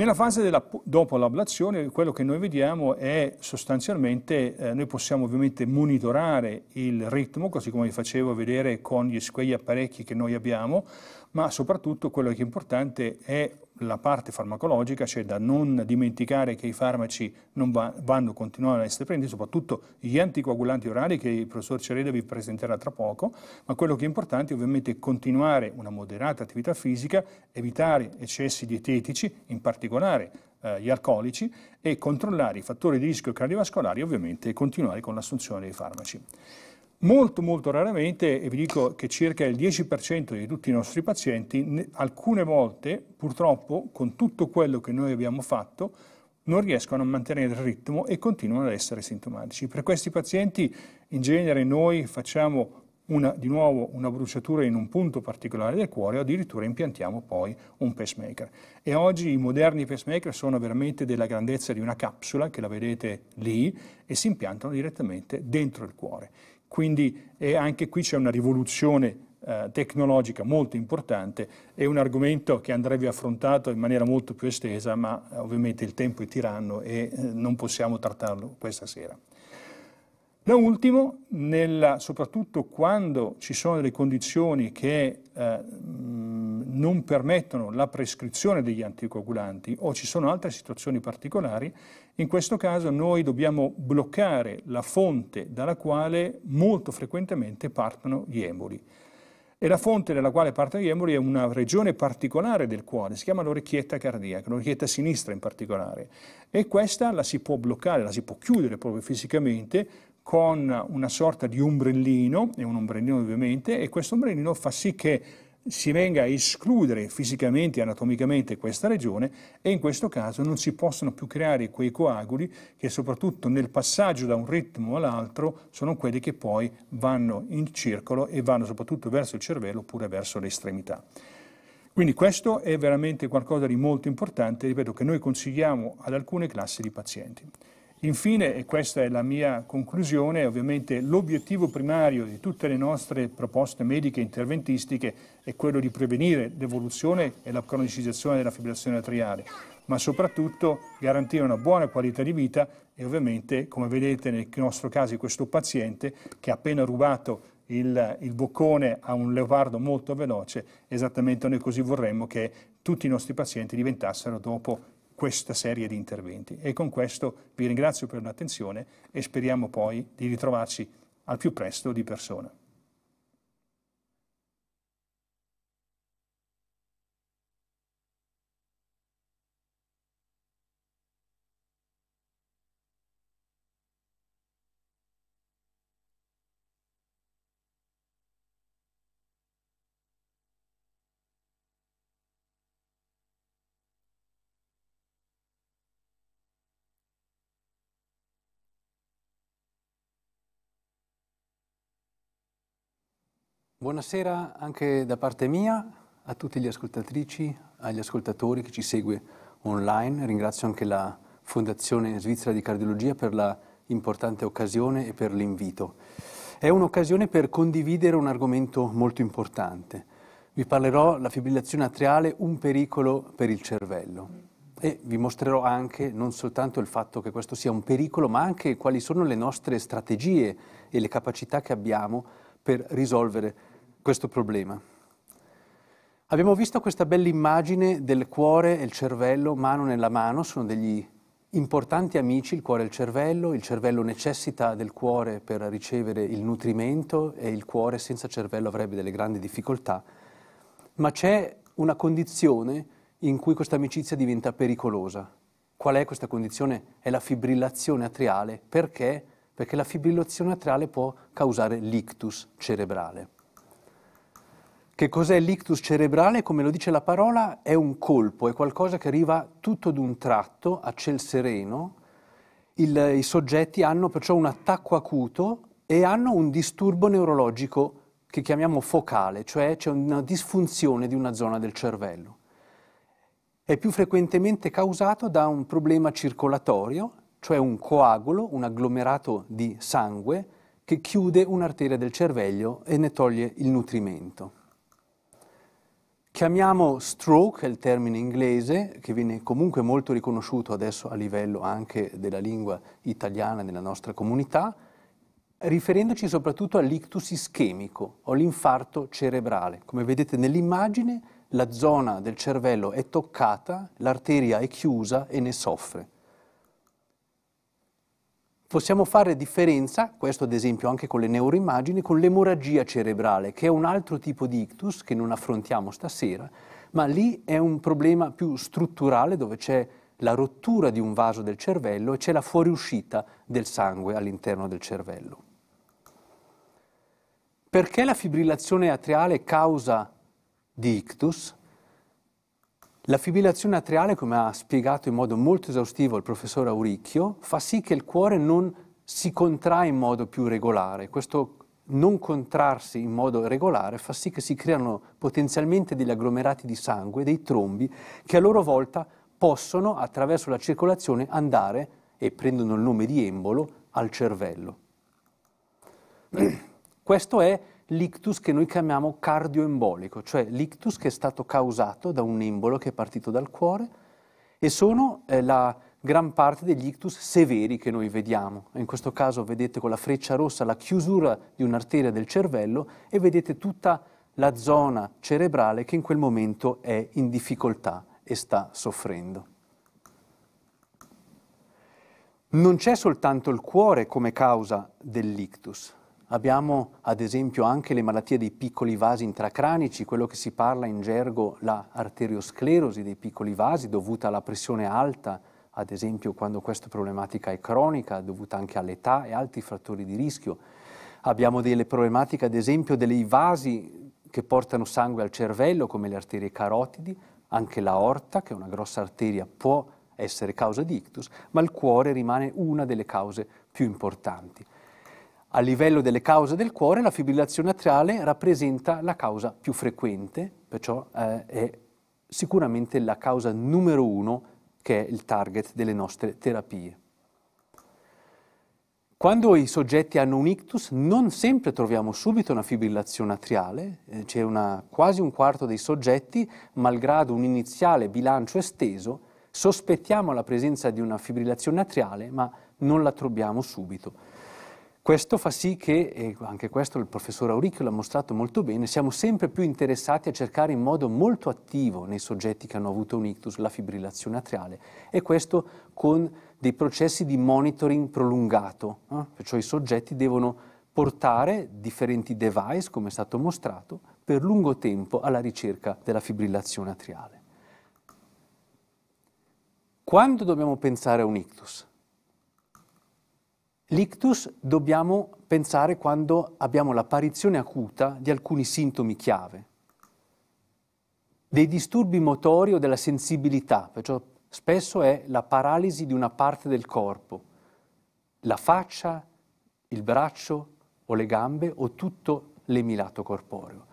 Nella fase della, dopo l'ablazione quello che noi vediamo è sostanzialmente, eh, noi possiamo ovviamente monitorare il ritmo, così come vi facevo vedere con gli, quegli apparecchi che noi abbiamo, ma soprattutto quello che è importante è la parte farmacologica, cioè da non dimenticare che i farmaci non va, vanno continuano a essere presi, soprattutto gli anticoagulanti orali che il professor Cereda vi presenterà tra poco, ma quello che è importante è ovviamente continuare una moderata attività fisica, evitare eccessi dietetici, in particolare eh, gli alcolici, e controllare i fattori di rischio cardiovascolari e ovviamente continuare con l'assunzione dei farmaci. Molto molto raramente, e vi dico che circa il 10% di tutti i nostri pazienti, alcune volte purtroppo con tutto quello che noi abbiamo fatto, non riescono a mantenere il ritmo e continuano ad essere sintomatici. Per questi pazienti in genere noi facciamo una, di nuovo una bruciatura in un punto particolare del cuore o addirittura impiantiamo poi un pacemaker. E oggi i moderni pacemaker sono veramente della grandezza di una capsula, che la vedete lì, e si impiantano direttamente dentro il cuore. Quindi anche qui c'è una rivoluzione eh, tecnologica molto importante, e un argomento che andrebbe affrontato in maniera molto più estesa, ma eh, ovviamente il tempo è tiranno e eh, non possiamo trattarlo questa sera. Da ultimo, nella, soprattutto quando ci sono delle condizioni che eh, non permettono la prescrizione degli anticoagulanti o ci sono altre situazioni particolari, in questo caso noi dobbiamo bloccare la fonte dalla quale molto frequentemente partono gli emboli. E la fonte dalla quale partono gli emboli è una regione particolare del cuore, si chiama l'orecchietta cardiaca, l'orecchietta sinistra in particolare. E questa la si può bloccare, la si può chiudere proprio fisicamente con una sorta di ombrellino, è un ombrellino ovviamente, e questo ombrellino fa sì che si venga a escludere fisicamente e anatomicamente questa regione e in questo caso non si possono più creare quei coaguli che soprattutto nel passaggio da un ritmo all'altro sono quelli che poi vanno in circolo e vanno soprattutto verso il cervello oppure verso le estremità. Quindi questo è veramente qualcosa di molto importante, ripeto, che noi consigliamo ad alcune classi di pazienti. Infine, e questa è la mia conclusione, ovviamente l'obiettivo primario di tutte le nostre proposte mediche interventistiche è quello di prevenire l'evoluzione e la cronicizzazione della fibrillazione atriale, ma soprattutto garantire una buona qualità di vita e ovviamente, come vedete nel nostro caso questo paziente che ha appena rubato il, il, boccone a un leopardo molto veloce, esattamente noi così vorremmo che tutti i nostri pazienti diventassero dopo questa serie di interventi. E con questo vi ringrazio per l'attenzione e speriamo poi di ritrovarci al più presto di persona. Buonasera anche da parte mia a tutte le ascoltatrici, agli ascoltatori che ci segue online. Ringrazio anche la Fondazione Svizzera di Cardiologia per la importante occasione e per l'invito. È un'occasione per condividere un argomento molto importante. Vi parlerò la fibrillazione atriale, un pericolo per il cervello. E vi mostrerò anche non soltanto il fatto che questo sia un pericolo, ma anche quali sono le nostre strategie e le capacità che abbiamo per risolvere questo problema. Abbiamo visto questa bella immagine del cuore e il cervello mano nella mano, sono degli importanti amici il cuore e il cervello, il cervello necessita del cuore per ricevere il nutrimento e il cuore senza cervello avrebbe delle grandi difficoltà, ma c'è una condizione in cui questa amicizia diventa pericolosa. Qual è questa condizione? È la fibrillazione atriale. Perché? Perché la fibrillazione atriale può causare l'ictus cerebrale. Che cos'è l'ictus cerebrale? Come lo dice la parola, è un colpo, è qualcosa che arriva tutto d'un tratto, a ciel sereno. Il, I soggetti hanno perciò un attacco acuto e hanno un disturbo neurologico che chiamiamo focale, cioè c'è una disfunzione di una zona del cervello. È più frequentemente causato da un problema circolatorio, cioè un coagulo, un agglomerato di sangue che chiude un'arteria del cervello e ne toglie il nutrimento. Chiamiamo stroke, è il termine inglese, che viene comunque molto riconosciuto adesso a livello anche della lingua italiana nella nostra comunità, riferendoci soprattutto all'ictus ischemico o all'infarto cerebrale. Come vedete nell'immagine, la zona del cervello è toccata, l'arteria è chiusa e ne soffre. Possiamo fare differenza, questo ad esempio anche con le neuroimmagini, con l'emorragia cerebrale, che è un altro tipo di ictus che non affrontiamo stasera, ma lì è un problema più strutturale dove c'è la rottura di un vaso del cervello e c'è la fuoriuscita del sangue all'interno del cervello. Perché la fibrillazione atriale causa di ictus? La fibrillazione atriale, come ha spiegato in modo molto esaustivo il professor Auricchio, fa sì che il cuore non si contrae in modo più regolare. Questo non contrarsi in modo regolare fa sì che si creano potenzialmente degli agglomerati di sangue, dei trombi, che a loro volta possono, attraverso la circolazione, andare, e prendono il nome di embolo, al cervello. Questo è l'ictus che noi chiamiamo cardioembolico, cioè l'ictus che è stato causato da un embolo che è partito dal cuore e sono eh, la gran parte degli ictus severi che noi vediamo. In questo caso vedete con la freccia rossa la chiusura di un'arteria del cervello e vedete tutta la zona cerebrale che in quel momento è in difficoltà e sta soffrendo. Non c'è soltanto il cuore come causa dell'ictus, Abbiamo ad esempio anche le malattie dei piccoli vasi intracranici, quello che si parla in gergo la arteriosclerosi dei piccoli vasi dovuta alla pressione alta, ad esempio quando questa problematica è cronica, dovuta anche all'età e altri fattori di rischio. Abbiamo delle problematiche ad esempio dei vasi che portano sangue al cervello come le arterie carotidi, anche la aorta che è una grossa arteria può essere causa di ictus, ma il cuore rimane una delle cause più importanti. A livello delle cause del cuore, la fibrillazione atriale rappresenta la causa più frequente, perciò eh, è sicuramente la causa numero uno che è il target delle nostre terapie. Quando i soggetti hanno un ictus non sempre troviamo subito una fibrillazione atriale, eh, c'è una, quasi un quarto dei soggetti, malgrado un iniziale bilancio esteso, sospettiamo la presenza di una fibrillazione atriale ma non la troviamo subito. Questo fa sì che, e anche questo il professor Auricchio l'ha mostrato molto bene, siamo sempre più interessati a cercare in modo molto attivo nei soggetti che hanno avuto un ictus la fibrillazione atriale e questo con dei processi di monitoring prolungato, eh? perciò i soggetti devono portare differenti device, come è stato mostrato, per lungo tempo alla ricerca della fibrillazione atriale. Quando dobbiamo pensare a un ictus? L'ictus dobbiamo pensare quando abbiamo l'apparizione acuta di alcuni sintomi chiave, dei disturbi motori o della sensibilità, perciò spesso è la paralisi di una parte del corpo, la faccia, il braccio o le gambe o tutto l'emilato corporeo.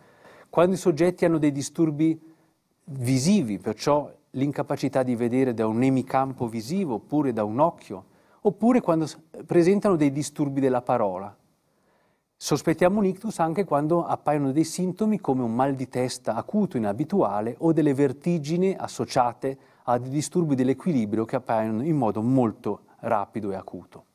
Quando i soggetti hanno dei disturbi visivi, perciò l'incapacità di vedere da un emicampo visivo oppure da un occhio, oppure quando presentano dei disturbi della parola. Sospettiamo un ictus anche quando appaiono dei sintomi come un mal di testa acuto, inabituale o delle vertigini associate a disturbi dell'equilibrio che appaiono in modo molto rapido e acuto.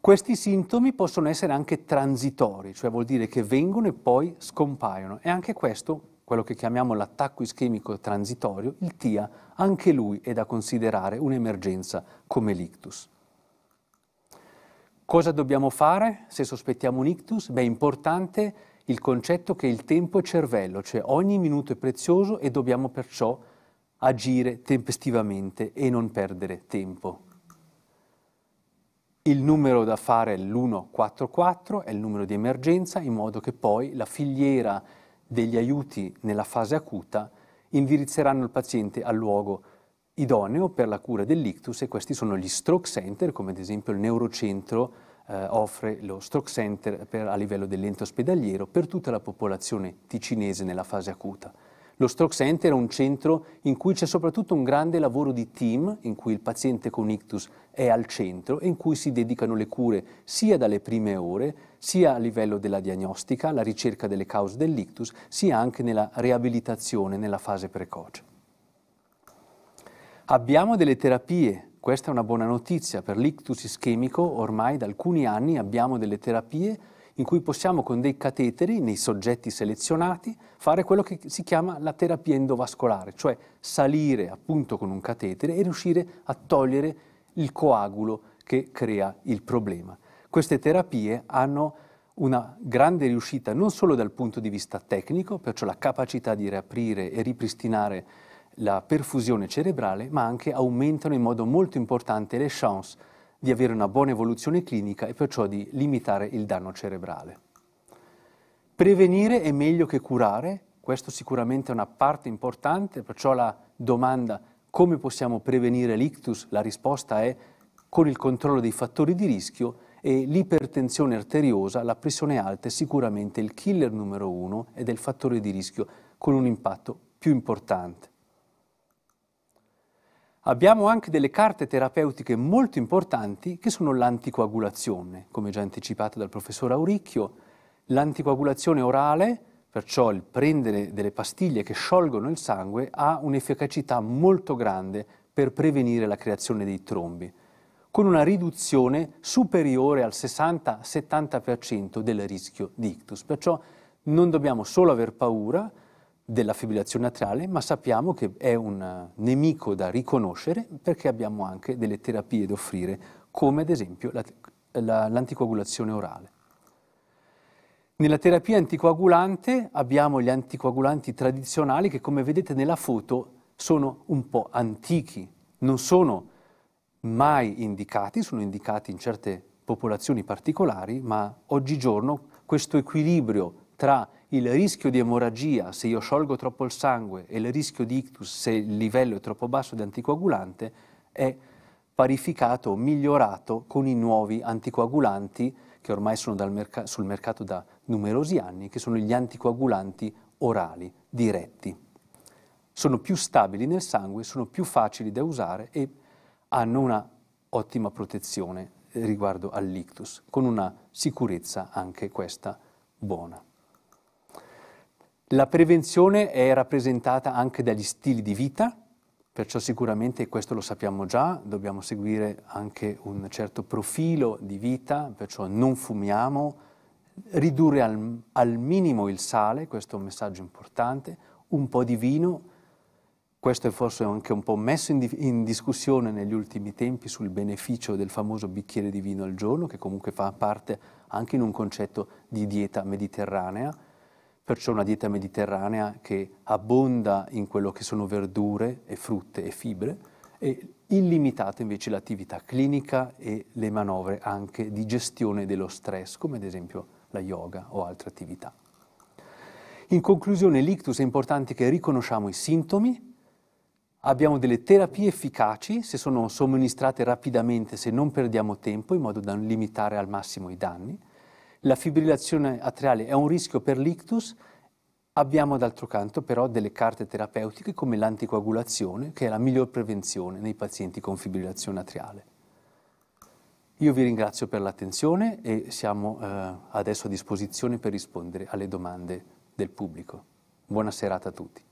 Questi sintomi possono essere anche transitori, cioè vuol dire che vengono e poi scompaiono e anche questo quello che chiamiamo l'attacco ischemico transitorio, il TIA, anche lui è da considerare un'emergenza come l'ictus. Cosa dobbiamo fare se sospettiamo un ictus? Beh, è importante il concetto che il tempo è cervello, cioè ogni minuto è prezioso e dobbiamo perciò agire tempestivamente e non perdere tempo. Il numero da fare è l'144, è il numero di emergenza, in modo che poi la filiera degli aiuti nella fase acuta indirizzeranno il paziente al luogo idoneo per la cura dell'ictus e questi sono gli stroke center, come ad esempio il neurocentro eh, offre lo stroke center per, a livello dell'ente ospedaliero per tutta la popolazione ticinese nella fase acuta. Lo stroke center è un centro in cui c'è soprattutto un grande lavoro di team, in cui il paziente con ictus è al centro e in cui si dedicano le cure sia dalle prime ore sia a livello della diagnostica, la ricerca delle cause dell'ictus, sia anche nella riabilitazione nella fase precoce. Abbiamo delle terapie, questa è una buona notizia, per l'ictus ischemico ormai da alcuni anni abbiamo delle terapie in cui possiamo con dei cateteri nei soggetti selezionati fare quello che si chiama la terapia endovascolare, cioè salire appunto con un catetere e riuscire a togliere il coagulo che crea il problema. Queste terapie hanno una grande riuscita non solo dal punto di vista tecnico, perciò la capacità di riaprire e ripristinare la perfusione cerebrale, ma anche aumentano in modo molto importante le chance di avere una buona evoluzione clinica e perciò di limitare il danno cerebrale. Prevenire è meglio che curare, questo sicuramente è una parte importante, perciò la domanda come possiamo prevenire l'ictus, la risposta è con il controllo dei fattori di rischio e l'ipertensione arteriosa, la pressione alta è sicuramente il killer numero uno ed è il fattore di rischio con un impatto più importante. Abbiamo anche delle carte terapeutiche molto importanti che sono l'anticoagulazione, come già anticipato dal professor Auricchio, l'anticoagulazione orale, perciò il prendere delle pastiglie che sciolgono il sangue ha un'efficacità molto grande per prevenire la creazione dei trombi con una riduzione superiore al 60-70% del rischio di ictus. Perciò non dobbiamo solo aver paura della fibrillazione atriale, ma sappiamo che è un eh, nemico da riconoscere perché abbiamo anche delle terapie da offrire, come ad esempio la, la, l'anticoagulazione orale. Nella terapia anticoagulante abbiamo gli anticoagulanti tradizionali che come vedete nella foto sono un po' antichi, non sono mai indicati, sono indicati in certe popolazioni particolari, ma oggigiorno questo equilibrio tra il rischio di emorragia se io sciolgo troppo il sangue e il rischio di ictus se il livello è troppo basso di anticoagulante è parificato, migliorato con i nuovi anticoagulanti che ormai sono merc- sul mercato da numerosi anni, che sono gli anticoagulanti orali, diretti. Sono più stabili nel sangue, sono più facili da usare e hanno una ottima protezione riguardo all'ictus, con una sicurezza anche questa buona. La prevenzione è rappresentata anche dagli stili di vita, perciò sicuramente questo lo sappiamo già, dobbiamo seguire anche un certo profilo di vita, perciò non fumiamo, ridurre al, al minimo il sale, questo è un messaggio importante, un po' di vino, questo è forse anche un po' messo in, in, discussione negli ultimi tempi sul beneficio del famoso bicchiere di vino al giorno, che comunque fa parte anche in un concetto di dieta mediterranea, perciò una dieta mediterranea che abbonda in quello che sono verdure e frutte e fibre, e illimitata invece l'attività clinica e le manovre anche di gestione dello stress, come ad esempio la yoga o altre attività. In conclusione, l'ictus è importante che riconosciamo i sintomi Abbiamo delle terapie efficaci se sono somministrate rapidamente, se non perdiamo tempo, in modo da limitare al massimo i danni. La fibrillazione atriale è un rischio per l'ictus. Abbiamo d'altro canto però delle carte terapeutiche come l'anticoagulazione, che è la miglior prevenzione nei pazienti con fibrillazione atriale. Io vi ringrazio per l'attenzione e siamo eh, adesso a disposizione per rispondere alle domande del pubblico. Buona serata a tutti.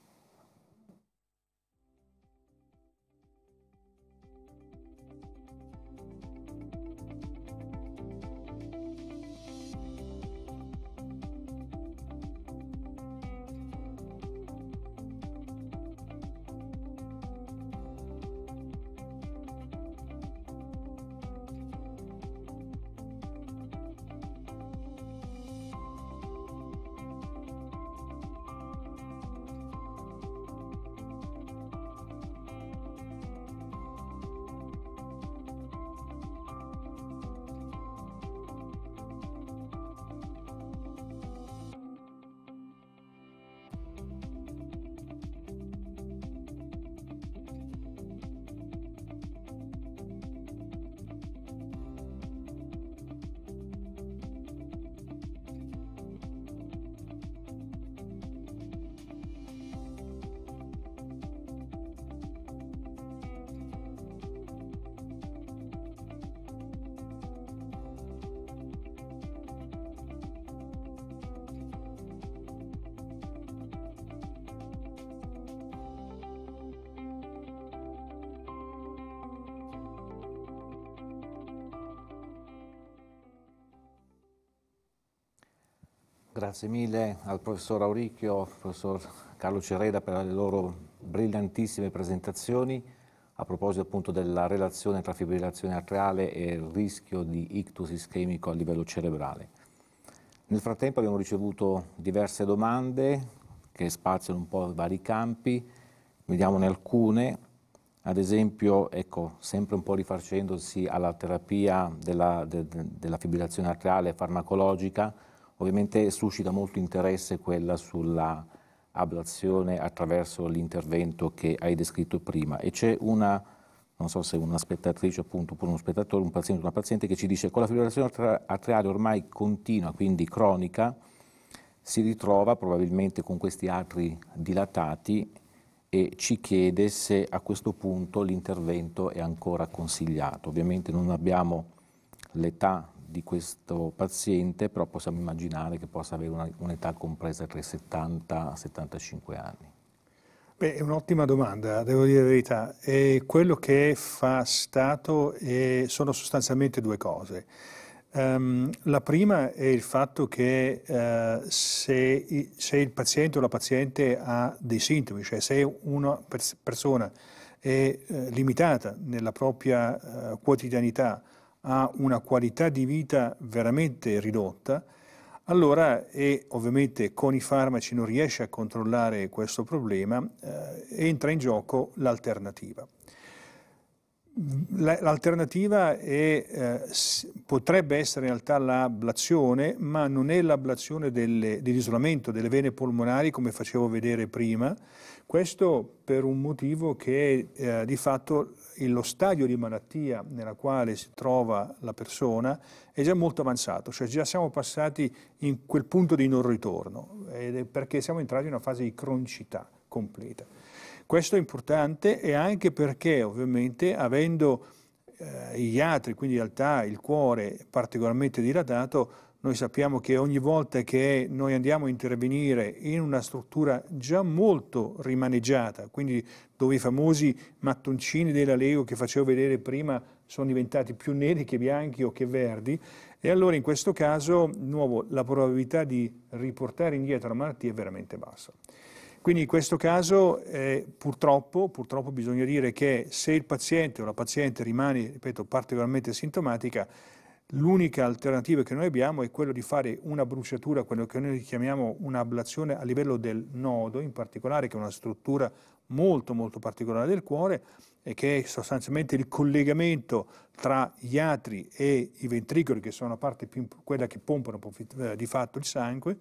Grazie mille al professor Auricchio, al professor Carlo Cereda per le loro brillantissime presentazioni a proposito appunto della relazione tra fibrillazione arteriale e il rischio di ictus ischemico a livello cerebrale. Nel frattempo abbiamo ricevuto diverse domande che spaziano un po' i vari campi, vediamone alcune, ad esempio, ecco, sempre un po' rifacendosi alla terapia della, de, de, della fibrillazione arteriale farmacologica, Ovviamente suscita molto interesse quella sulla ablazione attraverso l'intervento che hai descritto prima e c'è una, non so se una spettatrice appunto, oppure uno spettatore, un paziente, una paziente che ci dice con la fibrillazione atriale ormai continua, quindi cronica, si ritrova probabilmente con questi atri dilatati e ci chiede se a questo punto l'intervento è ancora consigliato. Ovviamente non abbiamo l'età di questo paziente, però possiamo immaginare che possa avere un'età compresa tra i 70 e i 75 anni. Beh, è un'ottima domanda, devo dire la verità. E quello che fa Stato è, sono sostanzialmente due cose. Um, la prima è il fatto che uh, se, se, il paziente o la paziente ha dei sintomi, cioè se una persona è uh, limitata nella propria uh, quotidianità ha una qualità di vita veramente ridotta, allora e ovviamente con i farmaci non riesce a controllare questo problema, eh, entra in gioco l'alternativa. L'alternativa eh, potrebbe essere in realtà l'ablazione, ma non è l'ablazione dell'isolamento delle vene polmonari come facevo vedere prima, questo per un motivo che eh, di fatto lo stadio di malattia nella quale si trova la persona è già molto avanzato, cioè già siamo passati in quel punto di non ritorno, perché siamo entrati in una fase di croncità completa. Questo è importante e anche perché ovviamente avendo eh, gli atri, quindi in realtà il cuore particolarmente dilatato, noi sappiamo che ogni volta che noi andiamo a intervenire in una struttura già molto rimaneggiata, quindi dove i famosi mattoncini della Lego che facevo vedere prima sono diventati più neri che bianchi o che verdi, e allora in questo caso, nuovo, la probabilità di riportare indietro la malattia è veramente bassa. Quindi in questo caso eh, purtroppo, purtroppo bisogna dire che se il paziente o la paziente rimane, ripeto, particolarmente sintomatica, L'unica alternativa che noi abbiamo è quella di fare una bruciatura, quello che noi chiamiamo un'ablazione a livello del nodo, in particolare che è una struttura molto molto particolare del cuore e che è sostanzialmente il collegamento tra gli atri e i ventricoli, che sono la parte più, quella che pompano eh, di fatto il sangue.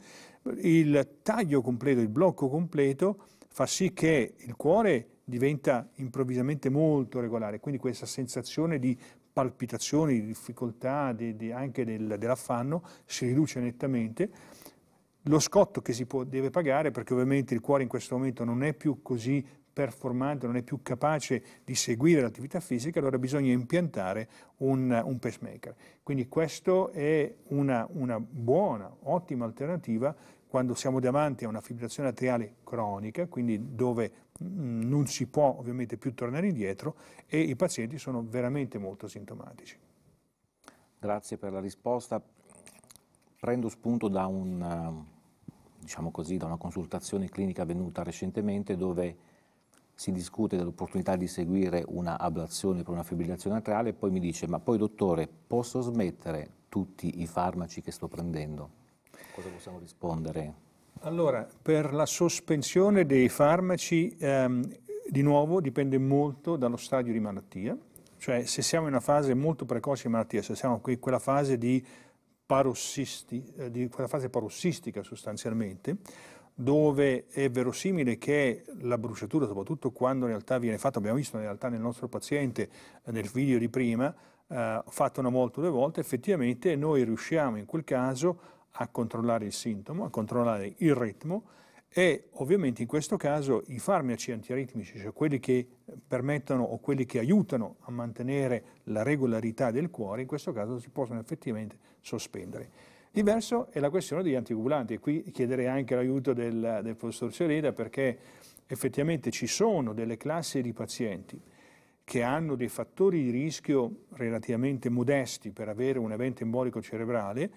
Il taglio completo, il blocco completo fa sì che il cuore diventa improvvisamente molto regolare, quindi questa sensazione di palpitazioni, di difficoltà, di, di anche del, dell'affanno, si riduce nettamente. Lo scotto che si può, deve pagare, perché ovviamente il cuore in questo momento non è più così performante, non è più capace di seguire l'attività fisica, allora bisogna impiantare un, un pacemaker. Quindi questa è una, una buona, ottima alternativa quando siamo davanti a una fibrillazione atriale cronica, quindi dove Mm, non si può ovviamente più tornare indietro e i pazienti sono veramente molto sintomatici. Grazie per la risposta. Prendo spunto da, un, diciamo così, da una consultazione clinica avvenuta recentemente dove si discute dell'opportunità di seguire una ablazione per una fibrillazione atriale e poi mi dice ma poi dottore posso smettere tutti i farmaci che sto prendendo? Cosa possiamo rispondere? Allora, per la sospensione dei farmaci, ehm, di nuovo, dipende molto dallo stadio di malattia. Cioè, se siamo in una fase molto precoce di malattia, se siamo in quella fase di parossisti, eh, di quella fase parossistica sostanzialmente, dove è verosimile che la bruciatura, soprattutto quando in realtà viene fatta, abbiamo visto in realtà nel nostro paziente, eh, nel video di prima, eh, fatta una volta o due volte, effettivamente noi riusciamo in quel caso a controllare il sintomo, a controllare il ritmo e ovviamente in questo caso i farmaci antiaritmici, cioè quelli che permettono o quelli che aiutano a mantenere la regolarità del cuore, in questo caso si possono effettivamente sospendere. Diverso è la questione degli anticoagulanti, e qui chiederei anche l'aiuto del, del professor Cereda perché effettivamente ci sono delle classi di pazienti che hanno dei fattori di rischio relativamente modesti per avere un evento embolico cerebrale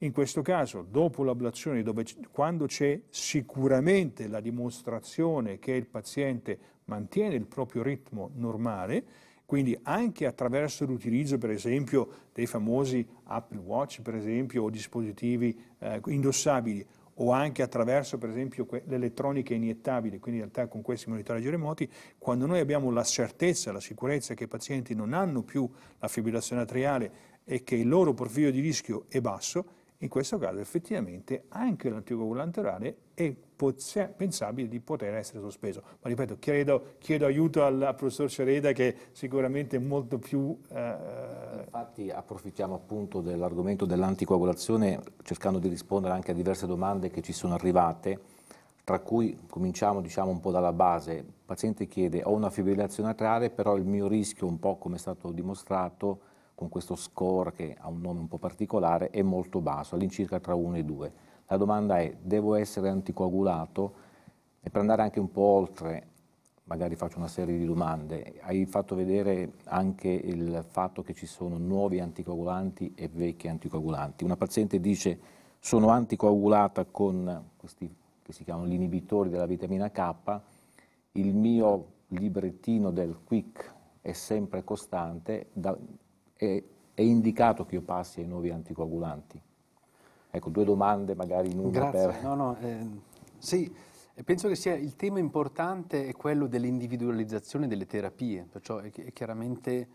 in questo caso, dopo l'ablazione, dove, quando c'è sicuramente la dimostrazione che il paziente mantiene il proprio ritmo normale, quindi anche attraverso l'utilizzo per esempio dei famosi Apple Watch per esempio o dispositivi eh, indossabili o anche attraverso per esempio l'elettronica iniettabile, quindi in realtà con questi monitoraggi remoti, quando noi abbiamo la certezza, la sicurezza che i pazienti non hanno più la fibrillazione atriale e che il loro profilo di rischio è basso, in questo caso effettivamente anche l'anticoagulante orale è pensabile di poter essere sospeso. Ma ripeto, chiedo, chiedo aiuto al professor Cereda che sicuramente è molto più... Eh... Infatti approfittiamo appunto dell'argomento dell'anticoagulazione cercando di rispondere anche a diverse domande che ci sono arrivate tra cui cominciamo diciamo un po' dalla base, il paziente chiede ho una fibrillazione atriale però il mio rischio un po' come è stato dimostrato con questo score che ha un nome un po' particolare, è molto basso, all'incirca tra 1 e 2. La domanda è, devo essere anticoagulato? E per andare anche un po' oltre, magari faccio una serie di domande, hai fatto vedere anche il fatto che ci sono nuovi anticoagulanti e vecchi anticoagulanti. Una paziente dice, sono anticoagulata con questi che si chiamano gli inibitori della vitamina K, il mio librettino del QUIC è sempre costante, da, è, è indicato che io passi ai nuovi anticoagulanti? Ecco, due domande magari in una Grazie. Per... No, no, eh, sì, penso che sia il tema importante è quello dell'individualizzazione delle terapie, perciò è, è chiaramente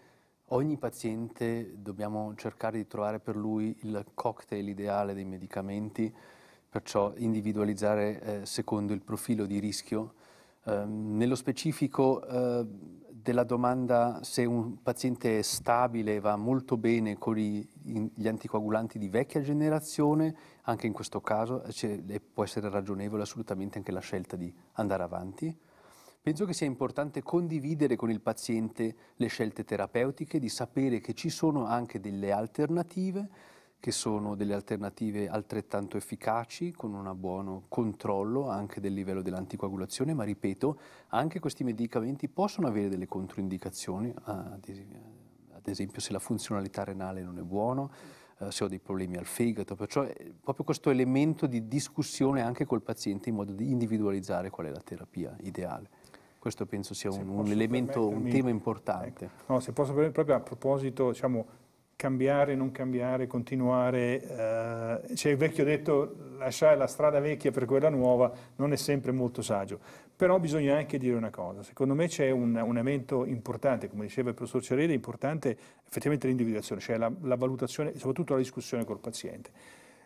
ogni paziente dobbiamo cercare di trovare per lui il cocktail ideale dei medicamenti, perciò individualizzare eh, secondo il profilo di rischio. Eh, nello specifico ehm, della domanda se un paziente è stabile va molto bene con gli anticoagulanti di vecchia generazione, anche in questo caso eh, può essere ragionevole assolutamente anche la scelta di andare avanti. Penso che sia importante condividere con il paziente le scelte terapeutiche, di sapere che ci sono anche delle alternative che sono delle alternative altrettanto efficaci con un buono controllo anche del livello dell'anticoagulazione, ma ripeto, anche questi medicamenti possono avere delle controindicazioni, ad esempio se la funzionalità renale non è buona, eh, se ho dei problemi al fegato, perciò è proprio questo elemento di discussione anche col paziente in modo di individualizzare qual è la terapia ideale. Questo penso sia un, un elemento, un tema importante. Ecco. No, se posso proprio a proposito, diciamo, cambiare, non cambiare, continuare. Eh, c'è il vecchio detto lasciare la strada vecchia per quella nuova non è sempre molto saggio. Però bisogna anche dire una cosa, secondo me c'è un, un elemento importante, come diceva il professor Cerede, importante effettivamente l'individuazione, cioè la, la valutazione e soprattutto la discussione col paziente.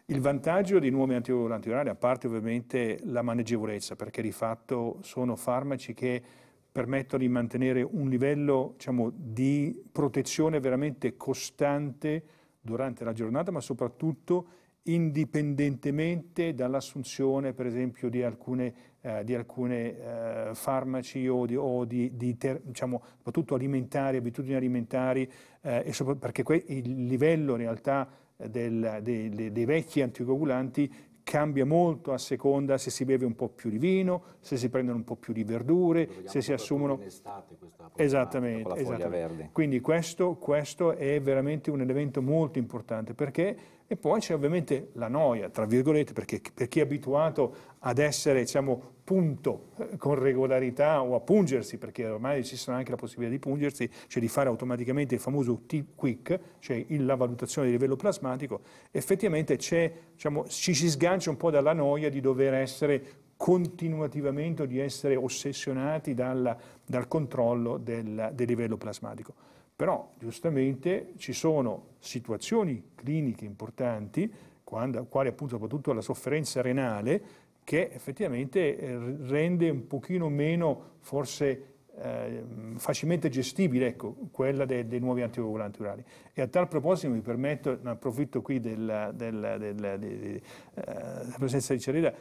Il vantaggio di nuovi anticoagulanti orali, a parte ovviamente la maneggevolezza, perché di fatto sono farmaci che permettono di mantenere un livello diciamo, di protezione veramente costante durante la giornata, ma soprattutto indipendentemente dall'assunzione per esempio di alcune, eh, di alcune eh, farmaci o di, o di, di ter, diciamo, soprattutto alimentari, abitudini alimentari, eh, perché il livello in realtà del, dei, dei, vecchi anticoagulanti cambia molto a seconda se si beve un po' più di vino, se si prendono un po' più di verdure, se si assumono... Estate esattamente, esattamente. quindi questo, questo è veramente un elemento molto importante perché e poi c'è ovviamente la noia, tra virgolette, perché per chi è abituato ad essere, diciamo, punto eh, con regolarità o a pungersi, perché ormai ci sarà anche la possibilità di pungersi, cioè di fare automaticamente il famoso T-Quick, cioè la valutazione di livello plasmatico, effettivamente diciamo, ci si sgancia un po' dalla noia di dover essere continuativamente o di essere ossessionati dal, dal controllo del, del livello plasmatico. Però giustamente ci sono situazioni cliniche importanti, quando, quali appunto soprattutto la sofferenza renale, che effettivamente eh, rende un pochino meno forse eh, facilmente gestibile ecco, quella dei, dei nuovi anticoagulanti orali. E a tal proposito mi permetto, approfitto qui della, della, della, della eh, presenza di Cereda,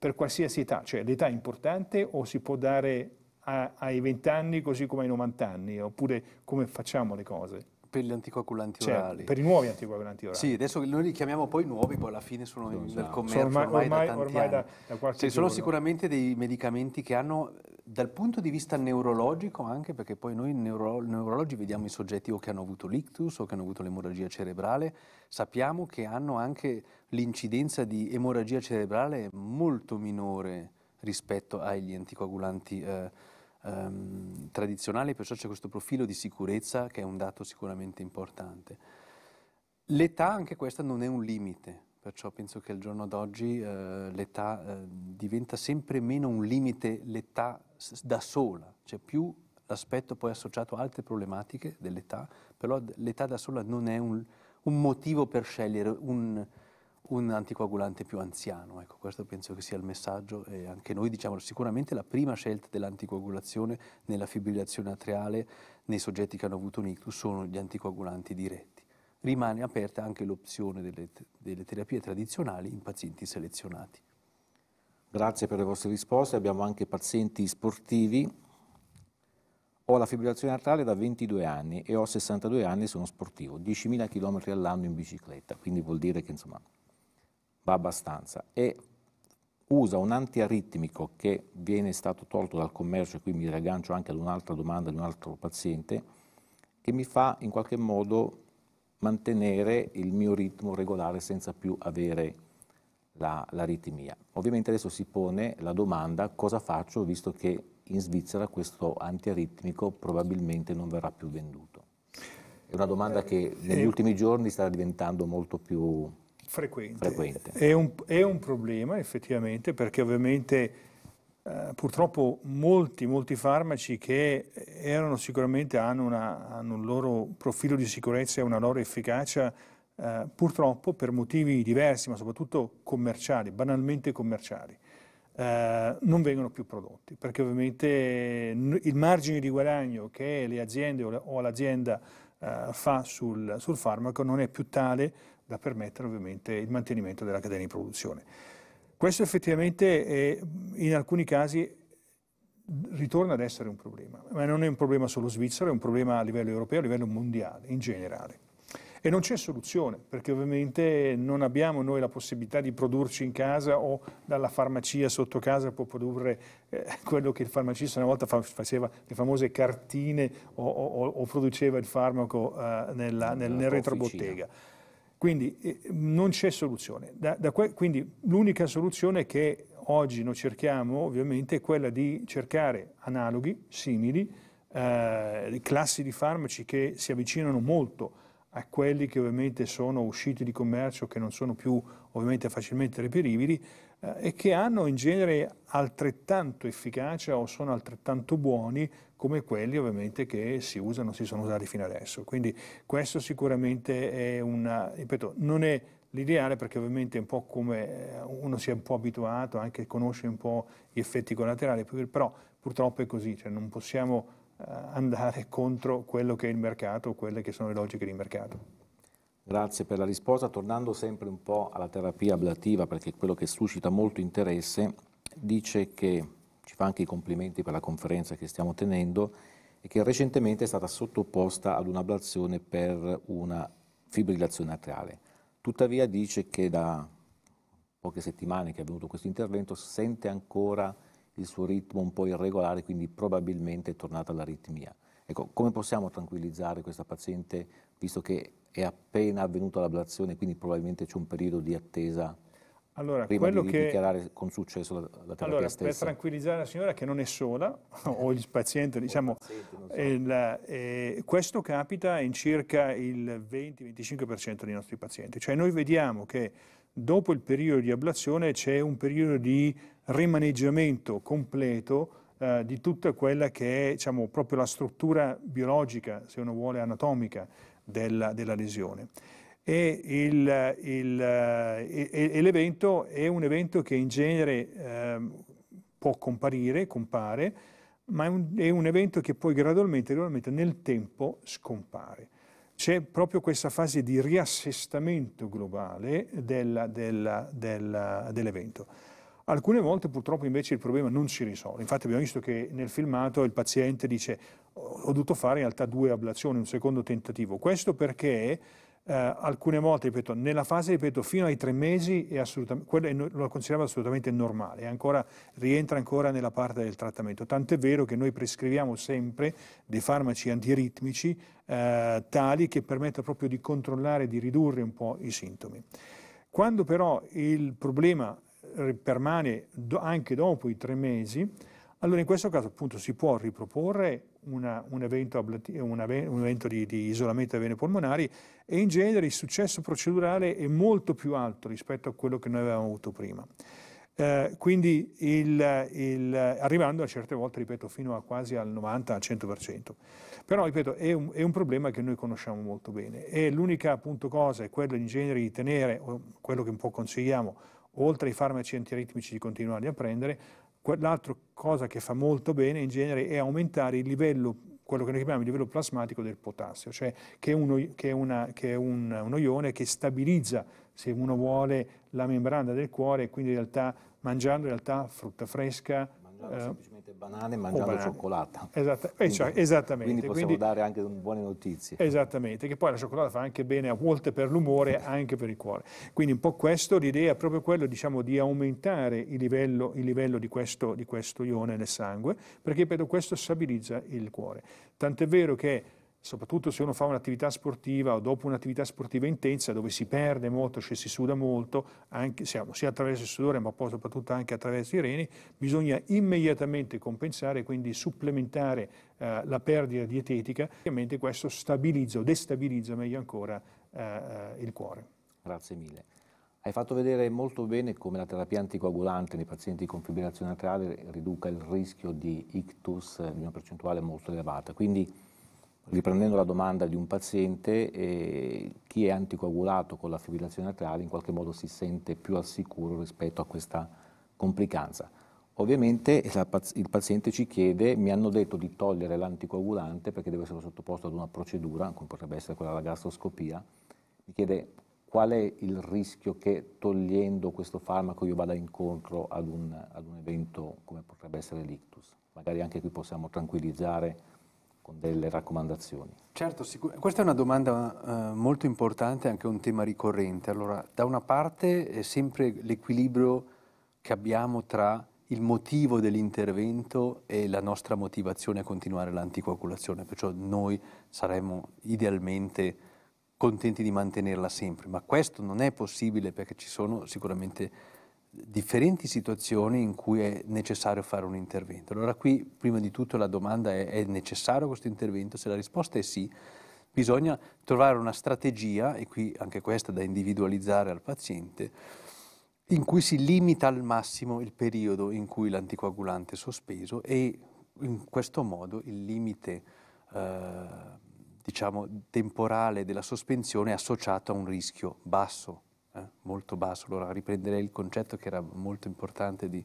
per qualsiasi età, cioè l'età è importante o si può dare a, ai 20 anni così come ai 90 anni, oppure come facciamo le cose. Per gli anticoagulanti cioè, orali. Per i nuovi anticoagulanti orali. Sì, adesso noi li chiamiamo poi nuovi, poi alla fine sono no, nel no. commercio sono ormai, ormai, ormai, ormai da, da qualche cioè, Sono sicuramente dei medicamenti che hanno dal punto di vista neurologico anche, perché poi noi neuro neurologi vediamo i soggetti o che hanno avuto l'ictus o che hanno avuto l'emorragia cerebrale, sappiamo che hanno anche l'incidenza di emorragia cerebrale molto minore rispetto agli anticoagulanti eh, ehm, tradizionale, perciò c'è questo profilo di sicurezza che è un dato sicuramente importante. L'età anche questa non è un limite, perciò penso che al giorno d'oggi eh, l'età eh, diventa sempre meno un limite, l'età da sola, cioè più l'aspetto poi associato a altre problematiche dell'età, però l'età da sola non è un, un motivo per scegliere un, un anticoagulante più anziano. Ecco, questo penso che sia il messaggio e anche noi diciamo sicuramente la prima scelta dell'anticoagulazione nella fibrillazione atriale nei soggetti che hanno avuto un ictus sono gli anticoagulanti diretti. Rimane aperta anche l'opzione delle, delle terapie tradizionali in pazienti selezionati. Grazie per le vostre risposte. Abbiamo anche pazienti sportivi. Ho la fibrillazione atriale da 22 anni e ho 62 anni e sono sportivo. 10.000 km all'anno in bicicletta, quindi vuol dire che insomma va abbastanza e usa un antiaritmico che viene stato tolto dal commercio, e qui mi raggancio anche ad un'altra domanda di un altro paziente, che mi fa in qualche modo mantenere il mio ritmo regolare senza più avere l'aritmia. Ovviamente adesso si pone la domanda cosa faccio visto che in Svizzera questo antiaritmico probabilmente non verrà più venduto. È una domanda eh, che negli eh. ultimi giorni sta diventando molto più frequente. frequente. È, un, è, un, problema effettivamente perché ovviamente eh, purtroppo molti, molti farmaci che erano sicuramente hanno, una, hanno, un loro profilo di sicurezza e una loro efficacia eh, purtroppo per motivi diversi ma soprattutto commerciali, banalmente commerciali. Eh, non vengono più prodotti perché ovviamente il margine di guadagno che le aziende o l'azienda eh, fa sul, sul farmaco non è più tale da permettere ovviamente il mantenimento della catena di produzione. Questo effettivamente è, in alcuni casi ritorna ad essere un problema, ma non è un problema solo svizzero, è un problema a livello europeo, a livello mondiale in generale. E non c'è soluzione, perché ovviamente non abbiamo noi la possibilità di produrci in casa o dalla farmacia sotto casa può produrre eh, quello che il farmacista una volta fa, faceva, le famose cartine o, o, o produceva il farmaco eh, nella, nel, nel retrobottega. Quindi eh, non c'è soluzione. Da, da que- quindi l'unica soluzione che oggi noi cerchiamo ovviamente è quella di cercare analoghi, simili, eh, classi di farmaci che si avvicinano molto a quelli che ovviamente sono usciti di commercio, che non sono più ovviamente facilmente reperibili eh, e che hanno in genere altrettanto efficacia o sono altrettanto buoni come quelli ovviamente che si usano, si sono usati fino adesso. Quindi questo sicuramente è una, ripeto, non è l'ideale perché ovviamente è un po' come eh, uno si è un po' abituato, anche conosce un po' gli effetti collaterali, però purtroppo è così, cioè non possiamo eh, andare contro quello che è il mercato o quelle che sono le logiche di mercato. Grazie per la risposta. Tornando sempre un po' alla terapia ablativa, perché è quello che suscita molto interesse, dice che ci fa anche i complimenti per la conferenza che stiamo tenendo e che recentemente è stata sottoposta ad un'ablazione per una fibrillazione atriale. Tuttavia dice che da poche settimane che è avvenuto questo intervento sente ancora il suo ritmo un po' irregolare, quindi probabilmente è tornata all'aritmia. Ecco, come possiamo tranquillizzare questa paziente visto che è appena avvenuta l'ablazione, quindi probabilmente c'è un periodo di attesa allora, prima di che... dichiarare con successo la, la terapia allora, stessa. Per tranquillizzare la signora che non è sola, o il paziente, diciamo, il paziente, so. il, eh, questo capita in circa il 20-25% dei nostri pazienti. Cioè noi vediamo che dopo il periodo di ablazione c'è un periodo di rimaneggiamento completo eh, di tutta quella che è diciamo, proprio la struttura biologica, se uno vuole anatomica, della, della lesione. Eh, e, l'evento è un evento che in genere eh, può comparire, compare, ma è un, è un evento che poi gradualmente, gradualmente nel tempo scompare. C'è proprio questa fase di riassestamento globale della, della, della, dell'evento. Alcune volte purtroppo invece il problema non si risolve. Infatti abbiamo visto che nel filmato il paziente dice ho dovuto fare in realtà due ablazioni, un secondo tentativo. Questo perché eh, alcune volte, ripeto, nella fase, ripeto, fino ai tre mesi è assolutamente, lo consideriamo assolutamente normale, ancora, rientra ancora nella parte del trattamento. Tant'è vero che noi prescriviamo sempre dei farmaci antiritmici eh, tali che permettono proprio di controllare, di ridurre un po' i sintomi. Quando però il problema eh, permane do, anche dopo i tre mesi, allora in questo caso appunto si può riproporre una, un evento, un evento di, di, isolamento delle vene polmonari e in genere il successo procedurale è molto più alto rispetto a quello che noi avevamo avuto prima. Eh, quindi il, il, arrivando a certe volte, ripeto, fino a quasi al 90-100%. Però, ripeto, è un, è un, problema che noi conosciamo molto bene e l'unica appunto cosa è quello in genere di tenere, quello che un po' consigliamo, oltre ai farmaci antiritmici di continuare a prendere, L'altra cosa che fa molto bene in genere è aumentare il livello quello che noi chiamiamo il livello plasmatico del potassio, cioè che è, uno, che è, una, che è un, uno ione che stabilizza, se uno vuole, la membrana del cuore e quindi in realtà mangiando in realtà frutta fresca, eh, Esattamente, banane mangiando banane. cioccolata. Esatta quindi, cioè, esattamente. Quindi possiamo quindi, dare anche buone notizie. Esattamente, che poi la cioccolata fa anche bene a volte per l'umore, anche per il cuore. Quindi un po' questo, l'idea è proprio quella diciamo, di aumentare il livello, il livello di, questo, di questo ione nel sangue, perché per questo stabilizza il cuore. Tant'è vero che soprattutto se uno fa un'attività sportiva o dopo un'attività sportiva intensa dove si perde molto, cioè si suda molto, anche, sia, sia attraverso il sudore ma poi soprattutto anche attraverso i reni, bisogna immediatamente compensare, quindi supplementare eh, la perdita dietetica, ovviamente questo stabilizza o destabilizza meglio ancora eh, eh, il cuore. Grazie mille. Hai fatto vedere molto bene come la terapia anticoagulante nei pazienti con fibrillazione atriale riduca il rischio di ictus di una percentuale molto elevata, quindi riprendendo la domanda di un paziente, eh, chi è anticoagulato con la fibrillazione atriale in qualche modo si sente più al sicuro rispetto a questa complicanza. Ovviamente la, il paziente ci chiede, mi hanno detto di togliere l'anticoagulante perché deve essere sottoposto ad una procedura, come potrebbe essere quella della gastroscopia, mi chiede qual è il rischio che togliendo questo farmaco io vada incontro ad un, ad un evento come potrebbe essere l'ictus. Magari anche qui possiamo tranquillizzare con delle raccomandazioni. Certo, questa è una domanda eh, molto importante, anche un tema ricorrente. Allora, da una parte è sempre l'equilibrio che abbiamo tra il motivo dell'intervento e la nostra motivazione a continuare l'anticoagulazione, perciò noi saremmo idealmente contenti di mantenerla sempre, ma questo non è possibile perché ci sono sicuramente differenti situazioni in cui è necessario fare un intervento. Allora qui prima di tutto la domanda è è necessario questo intervento? Se la risposta è sì, bisogna trovare una strategia, e qui anche questa da individualizzare al paziente, in cui si limita al massimo il periodo in cui l'anticoagulante è sospeso e in questo modo il limite eh, diciamo, temporale della sospensione è associato a un rischio basso eh, molto basso. Allora riprenderei il concetto che era molto importante di,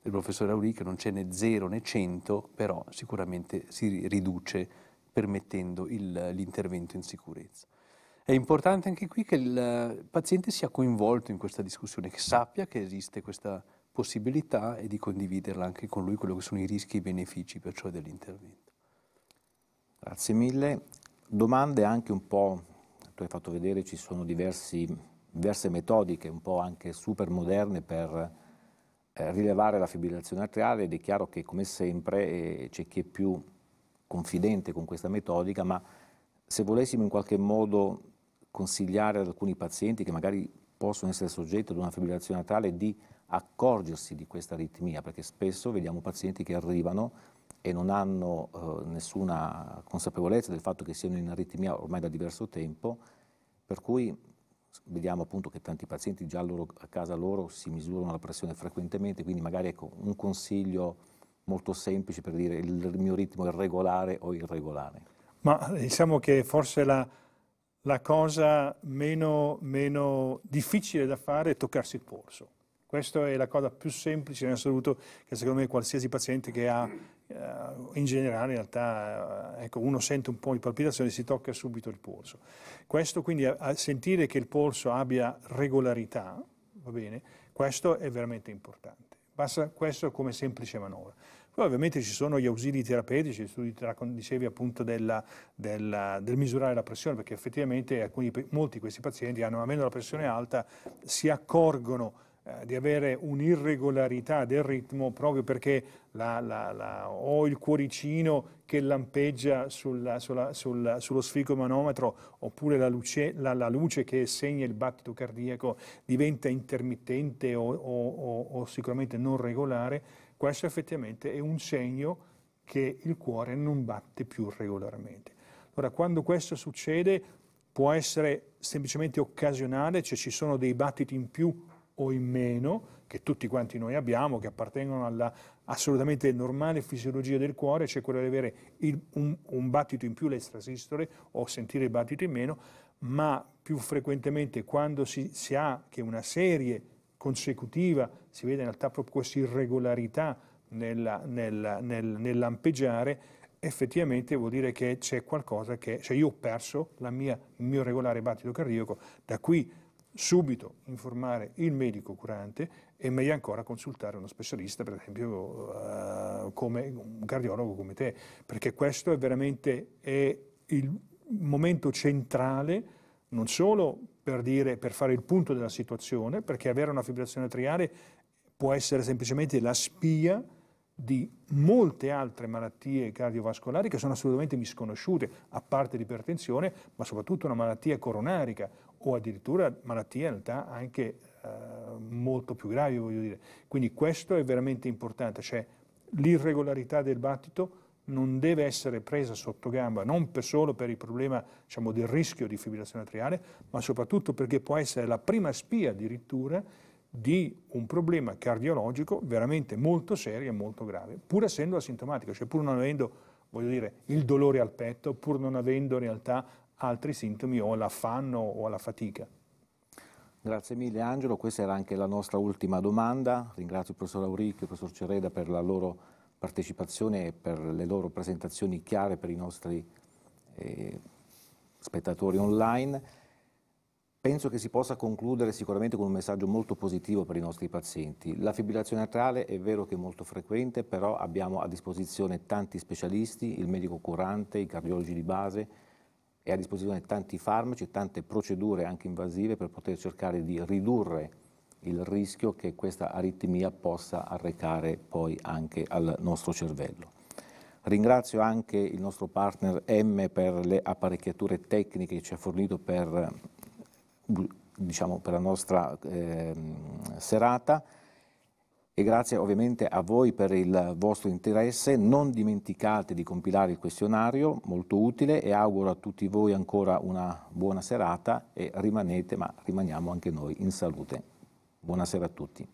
del professore Auri, che non c'è né 0 né 100, però sicuramente si riduce permettendo il, l'intervento in sicurezza. È importante anche qui che il paziente sia coinvolto in questa discussione, che sappia che esiste questa possibilità e di condividerla anche con lui quello che sono i rischi e i benefici perciò dell'intervento. Grazie mille. Domande anche un po', tu hai fatto vedere, ci sono diversi diverse metodiche un po' anche super moderne per eh, rilevare la fibrillazione atriale ed è chiaro che come sempre eh, c'è chi è più confidente con questa metodica, ma se volessimo in qualche modo consigliare ad alcuni pazienti che magari possono essere soggetti ad una fibrillazione atriale di accorgersi di questa aritmia, perché spesso vediamo pazienti che arrivano e non hanno eh, nessuna consapevolezza del fatto che siano in aritmia ormai da diverso tempo, per cui vediamo appunto che tanti pazienti già loro, a casa loro si misurano la pressione frequentemente, quindi magari ecco, un consiglio molto semplice per dire il mio ritmo è regolare o irregolare. Ma eh, diciamo che forse la, la cosa meno, meno, difficile da fare è toccarsi il polso. Questa è la cosa più semplice in assoluto che secondo me qualsiasi paziente che ha eh, in generale in realtà eh, ecco, uno sente un po' di palpitazione e si tocca subito il polso. Questo quindi a sentire che il polso abbia regolarità, va bene, questo è veramente importante. Basta questo come semplice manovra. Poi ovviamente ci sono gli ausili terapeutici, tu dicevi appunto della, della, del misurare la pressione, perché effettivamente alcuni, molti di questi pazienti hanno, avendo la pressione alta, si accorgono eh, di avere un'irregolarità del ritmo proprio perché la, la, la, ho il cuoricino che lampeggia sulla, sulla, sulla, sullo sfigomanometro oppure la luce, luce che segna il battito cardiaco diventa intermittente o, o, o, o sicuramente non regolare, questo effettivamente è un segno che il cuore non batte più regolarmente. Allora, quando questo succede, può essere semplicemente occasionale, cioè ci sono dei battiti in più o in meno che tutti quanti noi abbiamo, che appartengono alla assolutamente normale fisiologia del cuore, cioè quella di avere il, un, un, battito in più l'estrasistole o sentire il battito in meno, ma più frequentemente quando si, si ha che una serie consecutiva, si vede in realtà proprio questa irregolarità nella, nella, nel, lampeggiare, effettivamente vuol dire che c'è qualcosa che, cioè io ho perso mia, il mio regolare battito cardiaco, da qui subito informare il medico curante e meglio ancora consultare uno specialista, per esempio uh, come un cardiologo come te, perché questo è veramente è il momento centrale non solo per, dire, per fare il punto della situazione, perché avere una fibrillazione atriale può essere semplicemente la spia di molte altre malattie cardiovascolari che sono assolutamente misconosciute, a parte l'ipertensione, ma soprattutto una malattia coronarica o addirittura malattie in realtà anche eh, molto più gravi, voglio dire. Quindi questo è veramente importante, cioè l'irregolarità del battito non deve essere presa sotto gamba, non per solo per il problema diciamo, del rischio di fibrillazione atriale, ma soprattutto perché può essere la prima spia addirittura di un problema cardiologico veramente molto serio e molto grave, pur essendo asintomatico, cioè pur non avendo voglio dire, il dolore al petto, pur non avendo in realtà altri sintomi o all'affanno o alla fatica. Grazie mille Angelo, questa era anche la nostra ultima domanda. Ringrazio il professor Auricchio e il professor Cereda per la loro partecipazione e per le loro presentazioni chiare per i nostri eh, spettatori online. Penso che si possa concludere sicuramente con un messaggio molto positivo per i nostri pazienti. La fibrillazione atriale è vero che è molto frequente, però abbiamo a disposizione tanti specialisti, il medico curante, i cardiologi di base, e a disposizione tanti farmaci, tante procedure anche invasive per poter cercare di ridurre il rischio che questa aritmia possa arrecare poi anche al nostro cervello. Ringrazio anche il nostro partner M per le apparecchiature tecniche che ci ha fornito per, diciamo, per la nostra eh, serata e grazie ovviamente a voi per il vostro interesse. Non dimenticate di compilare il questionario, molto utile e auguro a tutti voi ancora una buona serata e rimanete, ma rimaniamo anche noi in salute. Buonasera a tutti.